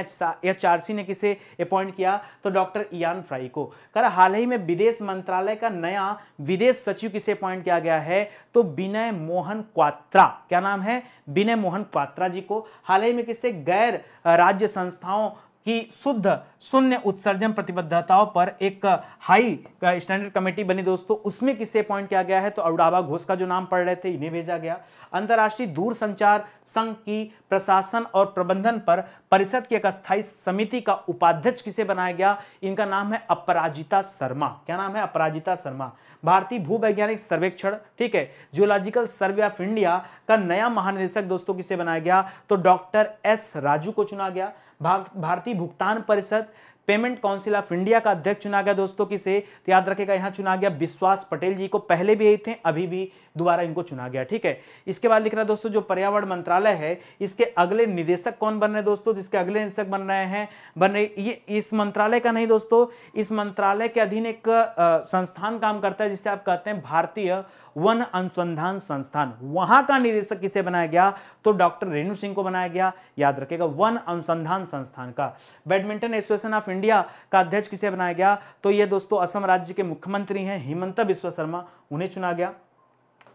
ने किसे अपॉइंट किया तो डॉक्टर इयान फ्राई को कर हाल ही में विदेश मंत्रालय का नया विदेश सचिव किसे अपॉइंट किया गया है तो विनय मोहन क्वात्रा क्या नाम है विनय मोहन क्वात्रा जी को हाल ही में किसे गैर राज्य संस्थाओं कि शुद्ध शून्य उत्सर्जन प्रतिबद्धताओं पर एक हाई स्टैंडर्ड कमेटी बनी दोस्तों उसमें किसे अपॉइंट किया गया है तो अरुडाबा घोष का जो नाम पढ़ रहे थे इन्हें भेजा गया अंतर्राष्ट्रीय संचार संघ की प्रशासन और प्रबंधन पर परिषद की एक अस्थायी समिति का उपाध्यक्ष किसे बनाया गया इनका नाम है अपराजिता शर्मा क्या नाम है अपराजिता शर्मा भारतीय भूवैज्ञानिक सर्वेक्षण ठीक है जियोलॉजिकल सर्वे ऑफ इंडिया का नया महानिदेशक दोस्तों किसे बनाया गया तो डॉक्टर एस राजू को चुना गया भारतीय भुगतान परिषद पेमेंट काउंसिल ऑफ इंडिया का अध्यक्ष चुना गया दोस्तों किसे तो याद रखेगा यहाँ चुना गया विश्वास पटेल जी को पहले भी यही थे अभी भी दोबारा इनको चुना गया ठीक है इसके बाद लिख रहा है दोस्तों जो पर्यावरण मंत्रालय है इसके अगले निदेशक कौन बन रहे हैं दोस्तों जिसके अगले निदेशक बन रहे हैं बन रहे ये इस मंत्रालय का नहीं दोस्तों इस मंत्रालय के अधीन एक संस्थान काम करता है जिसे आप कहते हैं भारतीय वन अनुसंधान संस्थान वहां का निदेशक किसे बनाया गया तो डॉक्टर रेणु सिंह को बनाया गया याद रखेगा वन अनुसंधान संस्थान का बैडमिंटन एसोसिएशन ऑफ इंडिया का अध्यक्ष किसे बनाया गया तो ये दोस्तों असम राज्य के मुख्यमंत्री हैं हिमंता बिश्व शर्मा उन्हें चुना गया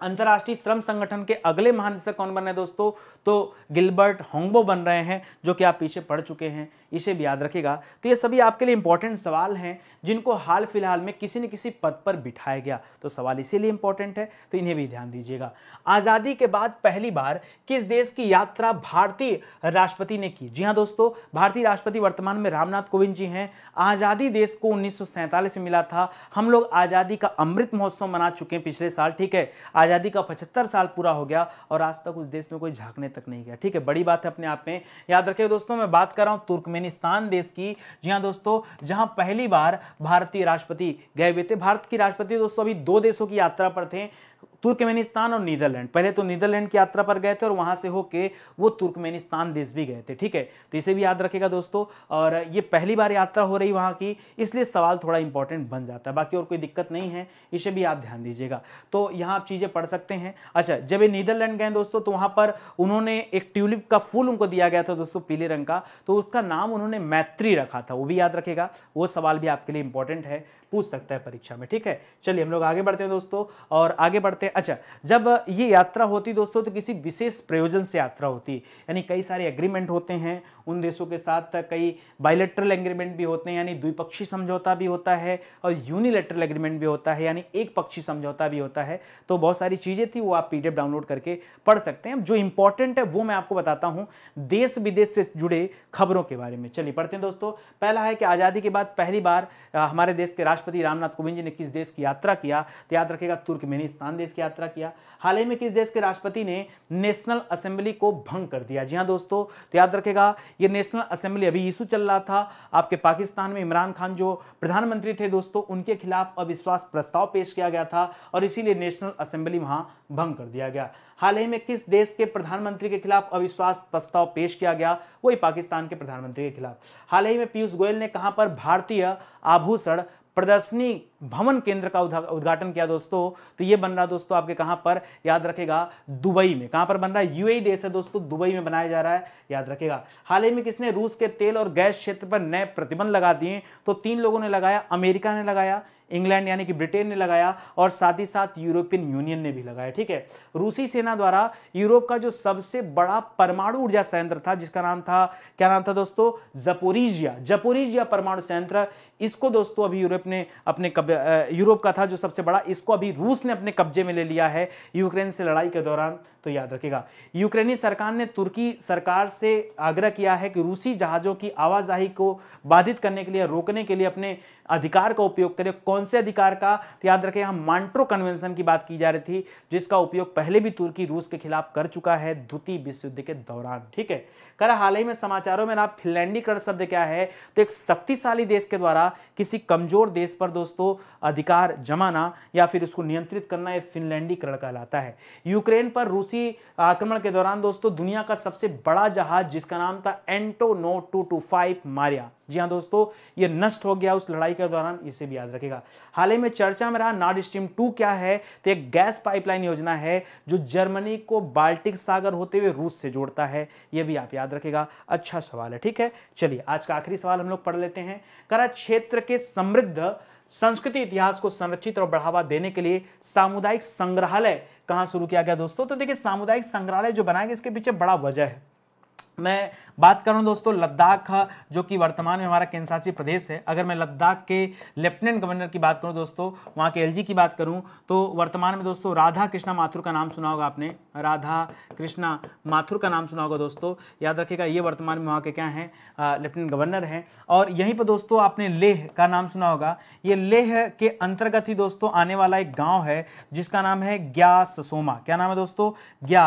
अंतर्राष्ट्रीय श्रम संगठन के अगले महानिदेशक कौन बन रहे हैं दोस्तों तो गिलबर्ट होंगबो बन रहे हैं जो कि आप पीछे पढ़ चुके हैं इसे भी याद रखेगा तो ये सभी आपके लिए इंपॉर्टेंट सवाल हैं जिनको हाल फिलहाल में किसी न किसी पद पर बिठाया गया तो सवाल इसीलिए इंपॉर्टेंट है तो इन्हें भी ध्यान दीजिएगा आज़ादी के बाद पहली बार किस देश की यात्रा भारतीय राष्ट्रपति ने की जी हाँ दोस्तों भारतीय राष्ट्रपति वर्तमान में रामनाथ कोविंद जी हैं आज़ादी देश को उन्नीस में मिला था हम लोग आज़ादी का अमृत महोत्सव मना चुके हैं पिछले साल ठीक है आज़ादी का पचहत्तर साल पूरा हो गया और आज तक उस देश में कोई झांकने तक नहीं गया ठीक है बड़ी बात है अपने आप में याद रखिए दोस्तों मैं बात कर रहा हूँ तुर्कमेनिस्तान देश की जी हाँ दोस्तों जहाँ पहली बार भारतीय राष्ट्रपति गए हुए थे भारत की राष्ट्रपति दोस्तों अभी दो देशों की यात्रा पर थे तुर्कमेनिस्तान और नीदरलैंड पहले तो नीदरलैंड की यात्रा पर गए थे और वहां से होके वो तुर्कमेनिस्तान देश भी गए थे ठीक है तो इसे भी याद रखेगा दोस्तों और ये पहली बार यात्रा हो रही वहाँ की इसलिए सवाल थोड़ा इंपॉर्टेंट बन जाता है बाकी और कोई दिक्कत नहीं है इसे भी आप ध्यान दीजिएगा तो यहाँ आप चीज़ें पढ़ सकते हैं अच्छा जब ये नीदरलैंड गए दोस्तों तो वहाँ पर उन्होंने एक ट्यूलिप का फूल उनको दिया गया था दोस्तों पीले रंग का तो उसका नाम उन्होंने मैत्री रखा था वो भी याद रखेगा वो सवाल भी आपके लिए इंपॉर्टेंट है पूछ सकता है परीक्षा में ठीक है चलिए हम लोग आगे बढ़ते हैं दोस्तों और आगे बढ़ते हैं अच्छा जब ये यात्रा होती दोस्तों तो किसी विशेष प्रयोजन से यात्रा होती यानी कई सारे एग्रीमेंट होते हैं उन देशों के साथ कई बायोलेट्रल एग्रीमेंट भी होते हैं यानी द्विपक्षीय समझौता भी होता है और यूनिलेटरल एग्रीमेंट भी होता है यानी एक पक्षी समझौता भी होता है तो बहुत सारी चीज़ें थी वो आप पी डाउनलोड करके पढ़ सकते हैं जो इंपॉर्टेंट है वो मैं आपको बताता हूँ देश विदेश से जुड़े खबरों के बारे में चलिए पढ़ते हैं दोस्तों पहला है कि आज़ादी के बाद पहली बार हमारे देश के राष्ट्रपति रामनाथ कोविंद जी ने किस देश की यात्रा किया तो याद रखेगा तुर्कमेनिस्तान देश की यात्रा किया हाल ही में किस देश के राष्ट्रपति ने नेशनल असेंबली को भंग कर दिया जी हाँ दोस्तों तो याद रखेगा ये नेशनल असेंबली अभी इशू चल रहा था आपके पाकिस्तान में इमरान खान जो प्रधानमंत्री थे दोस्तों उनके खिलाफ अविश्वास प्रस्ताव पेश किया गया था और इसीलिए नेशनल असेंबली वहां भंग कर दिया गया हाल ही में किस देश के प्रधानमंत्री के खिलाफ अविश्वास प्रस्ताव पेश किया गया वही पाकिस्तान के प्रधानमंत्री के खिलाफ हाल ही में पीयूष गोयल ने कहा पर भारतीय आभूषण प्रदर्शनी भवन केंद्र का उद्घाटन किया दोस्तों तो ये बन रहा दोस्तों आपके कहाँ पर याद रखेगा दुबई में कहाँ पर बन रहा है यूएई देश है दोस्तों दुबई में बनाया जा रहा है याद रखेगा हाल ही में किसने रूस के तेल और गैस क्षेत्र पर नए प्रतिबंध लगा दिए तो तीन लोगों ने लगाया अमेरिका ने लगाया इंग्लैंड यानी कि ब्रिटेन ने लगाया और साथ ही साथ यूरोपियन यूनियन ने भी लगाया ठीक है रूसी सेना द्वारा यूरोप का जो सबसे बड़ा परमाणु ऊर्जा संयंत्र था जिसका नाम था क्या नाम था दोस्तों जपोरीजिया जपोरीजिया परमाणु संयंत्र इसको दोस्तों अभी यूरोप ने अपने यूरोप का था जो सबसे बड़ा इसको अभी रूस ने अपने कब्जे में ले लिया है यूक्रेन से लड़ाई के दौरान तो याद रखेगा यूक्रेनी सरकार ने तुर्की सरकार से आग्रह किया है कि रूसी जहाज़ों की आवाजाही को बाधित करने के लिए रोकने के लिए अपने अधिकार का उपयोग करें कौन से अधिकार का तो याद रखें हम मांट्रो कन्वेंशन की बात की जा रही थी जिसका उपयोग पहले भी तुर्की रूस के खिलाफ कर चुका है द्वितीय विश्व युद्ध के दौरान ठीक है कर हाल ही में समाचारों में आप फिनलैंडीकरण शब्द क्या है तो एक शक्तिशाली देश के द्वारा किसी कमजोर देश पर दोस्तों अधिकार जमाना या फिर उसको नियंत्रित करना यह फिनलैंडीकरण कहलाता है यूक्रेन पर रूसी आक्रमण के दौरान दोस्तों दुनिया का सबसे बड़ा जहाज जिसका नाम था Antonov two two five Mriya जी हाँ दोस्तों ये नष्ट हो गया उस लड़ाई के दौरान इसे भी याद रखेगा हाल ही में चर्चा में रहा नॉर्ड स्ट्रीम टू क्या है तो एक गैस पाइपलाइन योजना है जो जर्मनी को बाल्टिक सागर होते हुए रूस से जोड़ता है यह भी आप याद रखेगा अच्छा सवाल है ठीक है चलिए आज का आखिरी सवाल हम लोग पढ़ लेते हैं करा क्षेत्र के समृद्ध संस्कृति इतिहास को संरक्षित और बढ़ावा देने के लिए सामुदायिक संग्रहालय कहाँ शुरू किया गया दोस्तों तो देखिए सामुदायिक संग्रहालय जो बनाया गया इसके पीछे बड़ा वजह है मैं बात करूं दोस्तों लद्दाख जो कि वर्तमान में हमारा केंद्रशासित प्रदेश है अगर मैं लद्दाख के लेफ्टिनेंट गवर्नर की बात करूं दोस्तों वहां के एलजी की बात करूं तो वर्तमान में दोस्तों राधा कृष्णा माथुर का नाम सुना होगा आपने राधा कृष्णा माथुर का नाम सुना होगा दोस्तों याद रखिएगा ये वर्तमान में वहाँ के क्या हैं लेफ्टिनेंट गवर्नर हैं और यहीं पर दोस्तों आपने लेह का नाम सुना होगा ये लेह के अंतर्गत ही दोस्तों आने वाला एक गाँव है जिसका नाम है ग्या ससोमा क्या नाम है दोस्तों ग्या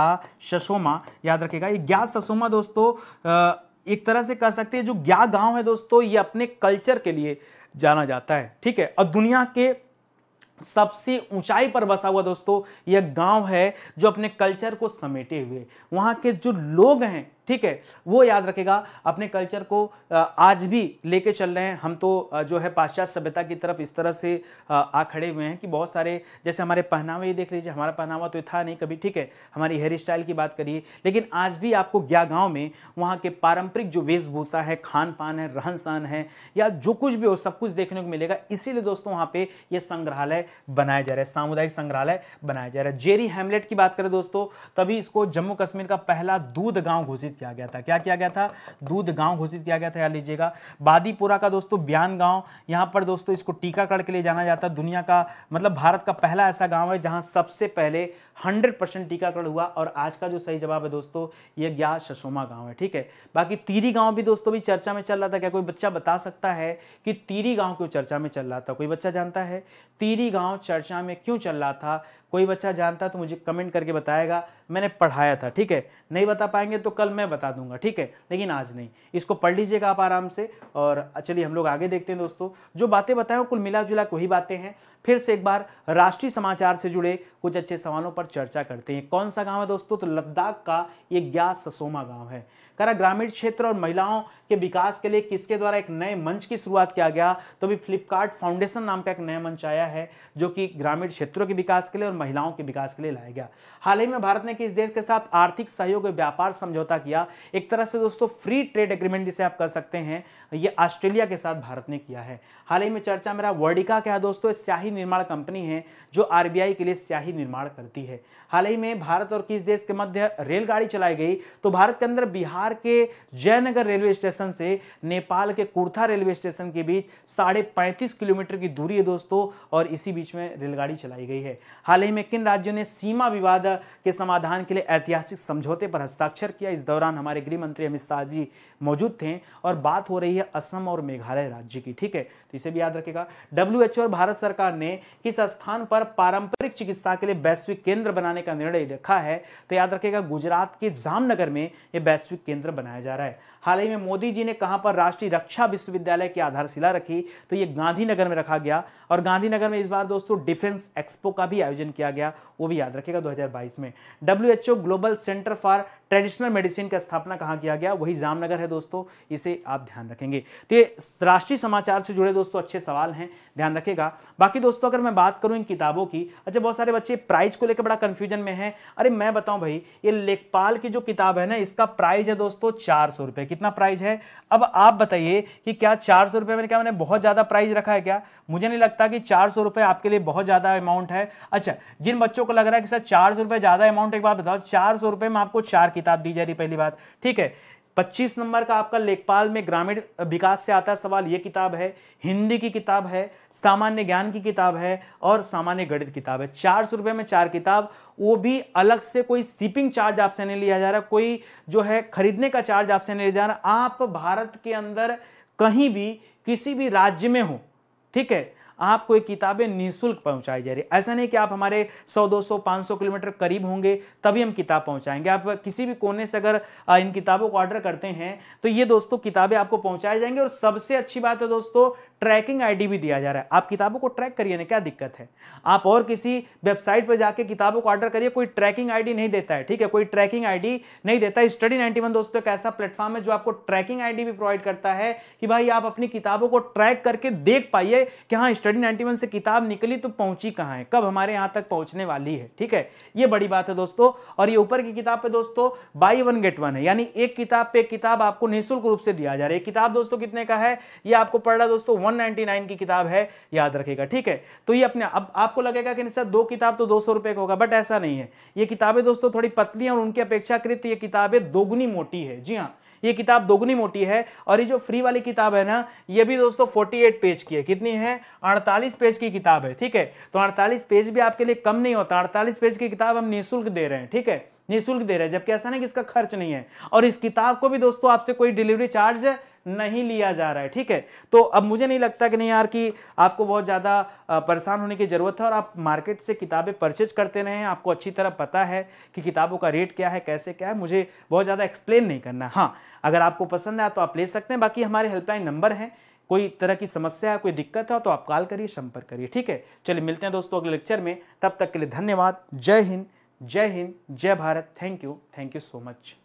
ससोमा याद रखेगा ये ग्या दोस्तों दोस्तों एक तरह से कह सकते हैं जो ग्या गांव है दोस्तों ये अपने कल्चर के लिए जाना जाता है ठीक है और दुनिया के सबसे ऊंचाई पर बसा हुआ दोस्तों यह गांव है जो अपने कल्चर को समेटे हुए वहां के जो लोग हैं ठीक है वो याद रखेगा अपने कल्चर को आज भी लेके चल रहे हैं हम तो जो है पाश्चात्य सभ्यता की तरफ इस तरह से आ खड़े हुए हैं कि बहुत सारे जैसे हमारे पहनावे देख लीजिए हमारा पहनावा तो था नहीं कभी ठीक है हमारी हेयर स्टाइल की बात करिए लेकिन आज भी आपको ग्या गाँव में वहाँ के पारंपरिक जो वेशभूषा है खान पान है रहन सहन है या जो कुछ भी हो सब कुछ देखने को मिलेगा इसीलिए दोस्तों वहाँ पे ये संग्रहालय बनाया जा रहा है सामुदायिक संग्रहालय बनाया जा रहा है जेरी हेमलेट की बात करें दोस्तों तभी इसको जम्मू कश्मीर का पहला दूध गाँव घोषित घोषित किया गया था क्या किया गया था दूध गांव घोषित किया गया था याद लीजिएगा बादीपुरा का दोस्तों बयान गांव यहां पर दोस्तों इसको टीकाकरण के लिए जाना जाता है दुनिया का मतलब भारत का पहला ऐसा गांव है जहां सबसे पहले 100 परसेंट टीकाकरण हुआ और आज का जो सही जवाब है दोस्तों ये ग्यारह शशोमा गांव है ठीक है बाकी तीरी गांव भी दोस्तों भी चर्चा में चल रहा था क्या कोई बच्चा बता सकता है कि तीरी गांव क्यों चर्चा में चल रहा था कोई बच्चा जानता है तीरी गांव चर्चा में क्यों चल रहा था कोई बच्चा जानता तो मुझे कमेंट करके बताएगा मैंने पढ़ाया था ठीक है नहीं बता पाएंगे तो कल मैं बता दूंगा ठीक है लेकिन आज नहीं इसको पढ़ लीजिएगा आप आराम से और चलिए हम लोग आगे देखते हैं दोस्तों जो बातें बताएं कुल मिला जुला वही बातें हैं फिर से एक बार राष्ट्रीय समाचार से जुड़े कुछ अच्छे सवालों पर चर्चा करते हैं कौन सा गाँव है दोस्तों तो लद्दाख का ये ग्यास ससोमा गाँव है करा ग्रामीण क्षेत्र और महिलाओं के विकास के लिए किसके द्वारा एक नए मंच की शुरुआत किया गया तो भी फ्लिपकार्ट फाउंडेशन नाम का एक नया मंच आया है जो कि ग्रामीण क्षेत्रों के विकास के लिए और महिलाओं के विकास के लिए लाया गया हाल ही में भारत ने किस देश के साथ आर्थिक सहयोग व्यापार समझौता किया एक तरह से दोस्तों फ्री ट्रेड एग्रीमेंट जिसे आप कर सकते हैं ये ऑस्ट्रेलिया के साथ भारत ने किया है हाल ही में चर्चा मेरा वर्डिका क्या है दोस्तों स्याही निर्माण कंपनी है जो आरबीआई के लिए स्याही निर्माण करती है हाल ही में भारत और किस देश के मध्य रेलगाड़ी चलाई गई तो भारत के अंदर बिहार बिहार के जयनगर रेलवे स्टेशन से नेपाल के कुर्था रेलवे स्टेशन के बीच साढ़े पैंतीस किलोमीटर की दूरी है दोस्तों और इसी बीच में रेलगाड़ी चलाई गई है हाल ही में किन राज्यों ने सीमा विवाद के समाधान के लिए ऐतिहासिक समझौते पर हस्ताक्षर किया इस दौरान हमारे गृह मंत्री अमित शाह जी मौजूद थे और बात हो रही है असम और मेघालय राज्य की ठीक है तो इसे भी याद रखेगा डब्ल्यू और भारत सरकार ने किस स्थान पर पारंपरिक चिकित्सा के लिए वैश्विक केंद्र बनाने का निर्णय रखा है तो याद रखेगा गुजरात के जामनगर में यह वैश्विक केंद्र केंद्र बनाया जा रहा है हाल ही में मोदी जी ने कहाँ पर राष्ट्रीय रक्षा विश्वविद्यालय की आधारशिला रखी तो ये गांधीनगर में रखा गया और गांधीनगर में इस बार दोस्तों डिफेंस एक्सपो का भी आयोजन किया गया वो भी याद रखेगा दो में W global centre for traditional medicine का स्थापना कहाँ किया गया वही जामनगर है दोस्तों इसे आप ध्यान रखेंगे तो ये राष्ट्रीय समाचार से जुड़े दोस्तों अच्छे सवाल हैं ध्यान रखेगा बाकी दोस्तों अगर मैं बात करूँ इन किताबों की अच्छा बहुत सारे बच्चे प्राइज को लेकर बड़ा कन्फ्यूजन में है अरे मैं बताऊँ भाई ये लेखपाल की जो किताब है ना इसका प्राइज है दोस्तों चार सौ रुपये कितना प्राइज है अब आप बताइए कि क्या चार सौ रुपये मैंने क्या मैंने बहुत ज़्यादा प्राइज रखा है क्या मुझे नहीं लगता कि चार सौ रुपये आपके लिए बहुत ज़्यादा अमाउंट है अच्छा जिन बच्चों को लग रहा है कि सर चार सौ रुपये ज़्यादा अमाउंट एक बात बताओ चार सौ रुपये में आपको चार किताब किताब दी जा रही पहली बात ठीक है पच्चीस नंबर का आपका लेखपाल में ग्रामीण विकास से आता सवाल ये किताब है हिंदी की किताब है सामान्य ज्ञान की किताब है और सामान्य गणित किताब है चार सौ रुपये में चार किताब वो भी अलग से कोई शिपिंग चार्ज आपसे नहीं लिया जा रहा कोई जो है खरीदने का चार्ज आपसे नहीं लिया जा रहा आप भारत के अंदर कहीं भी किसी भी राज्य में हो ठीक है आपको ये किताबें निःशुल्क पहुंचाई जा रही है ऐसा नहीं कि आप हमारे 100 200 500 किलोमीटर करीब होंगे तभी हम किताब पहुंचाएंगे आप किसी भी कोने से अगर इन किताबों को ऑर्डर करते हैं तो ये दोस्तों किताबें आपको पहुंचाई जाएंगी और सबसे अच्छी बात है दोस्तों ट्रैकिंग आईडी भी दिया जा रहा है आप किताबों को ट्रैक करिए ना क्या दिक्कत है आप और किसी वेबसाइट पर जाके किताबों को ऑर्डर करिए कोई ट्रैकिंग आईडी नहीं देता है ठीक है कोई ट्रैकिंग आईडी नहीं देता है स्टडी नाइनटी दोस्तों एक ऐसा प्लेटफॉर्म है जो आपको ट्रैकिंग आईडी भी प्रोवाइड करता है कि भाई आप अपनी किताबों को ट्रैक करके देख पाइए कि हाँ स्टडी नाइनटी से किताब निकली तो पहुंची कहाँ है कब हमारे यहाँ तक पहुंचने वाली है ठीक है ये बड़ी बात है दोस्तों और ये ऊपर की किताब पे दोस्तों बाई वन गेट वन है यानी एक किताब पे किताब आपको निःशुल्क रूप से दिया जा रहा है किताब दोस्तों कितने का है ये आपको पढ़ रहा है दोस्तों 199 की किताब है याद रखेगा ठीक है तो ये अपने अब आपको लगेगा कि सर दो किताब तो दो सौ रुपये का होगा बट ऐसा नहीं है ये किताबें दोस्तों थोड़ी पतली हैं और उनकी अपेक्षाकृत ये किताबें दोगुनी मोटी है जी हाँ ये किताब दोगुनी मोटी है और ये जो फ्री वाली किताब है ना ये भी दोस्तों 48 पेज की है कितनी है 48 पेज की किताब है ठीक है तो 48 पेज भी आपके लिए कम नहीं होता 48 पेज की किताब हम निःशुल्क दे रहे हैं ठीक है निःशुल्क दे रहे हैं जबकि ऐसा नहीं कि इसका खर्च नहीं है और इस किताब को भी दोस्तों आपसे कोई डिलीवरी चार्ज नहीं लिया जा रहा है ठीक है तो अब मुझे नहीं लगता कि नहीं यार कि आपको बहुत ज़्यादा परेशान होने की ज़रूरत है और आप मार्केट से किताबें परचेज करते रहे हैं आपको अच्छी तरह पता है कि किताबों का रेट क्या है कैसे क्या है मुझे बहुत ज़्यादा एक्सप्लेन नहीं करना हाँ अगर आपको पसंद आया तो आप ले सकते हैं बाकी हमारे हेल्पलाइन नंबर हैं कोई तरह की समस्या है कोई दिक्कत है तो आप कॉल करिए संपर्क करिए ठीक है चलिए मिलते हैं दोस्तों अगले लेक्चर में तब तक के लिए धन्यवाद जय हिंद जय हिंद जय Bharat thank you thank you so much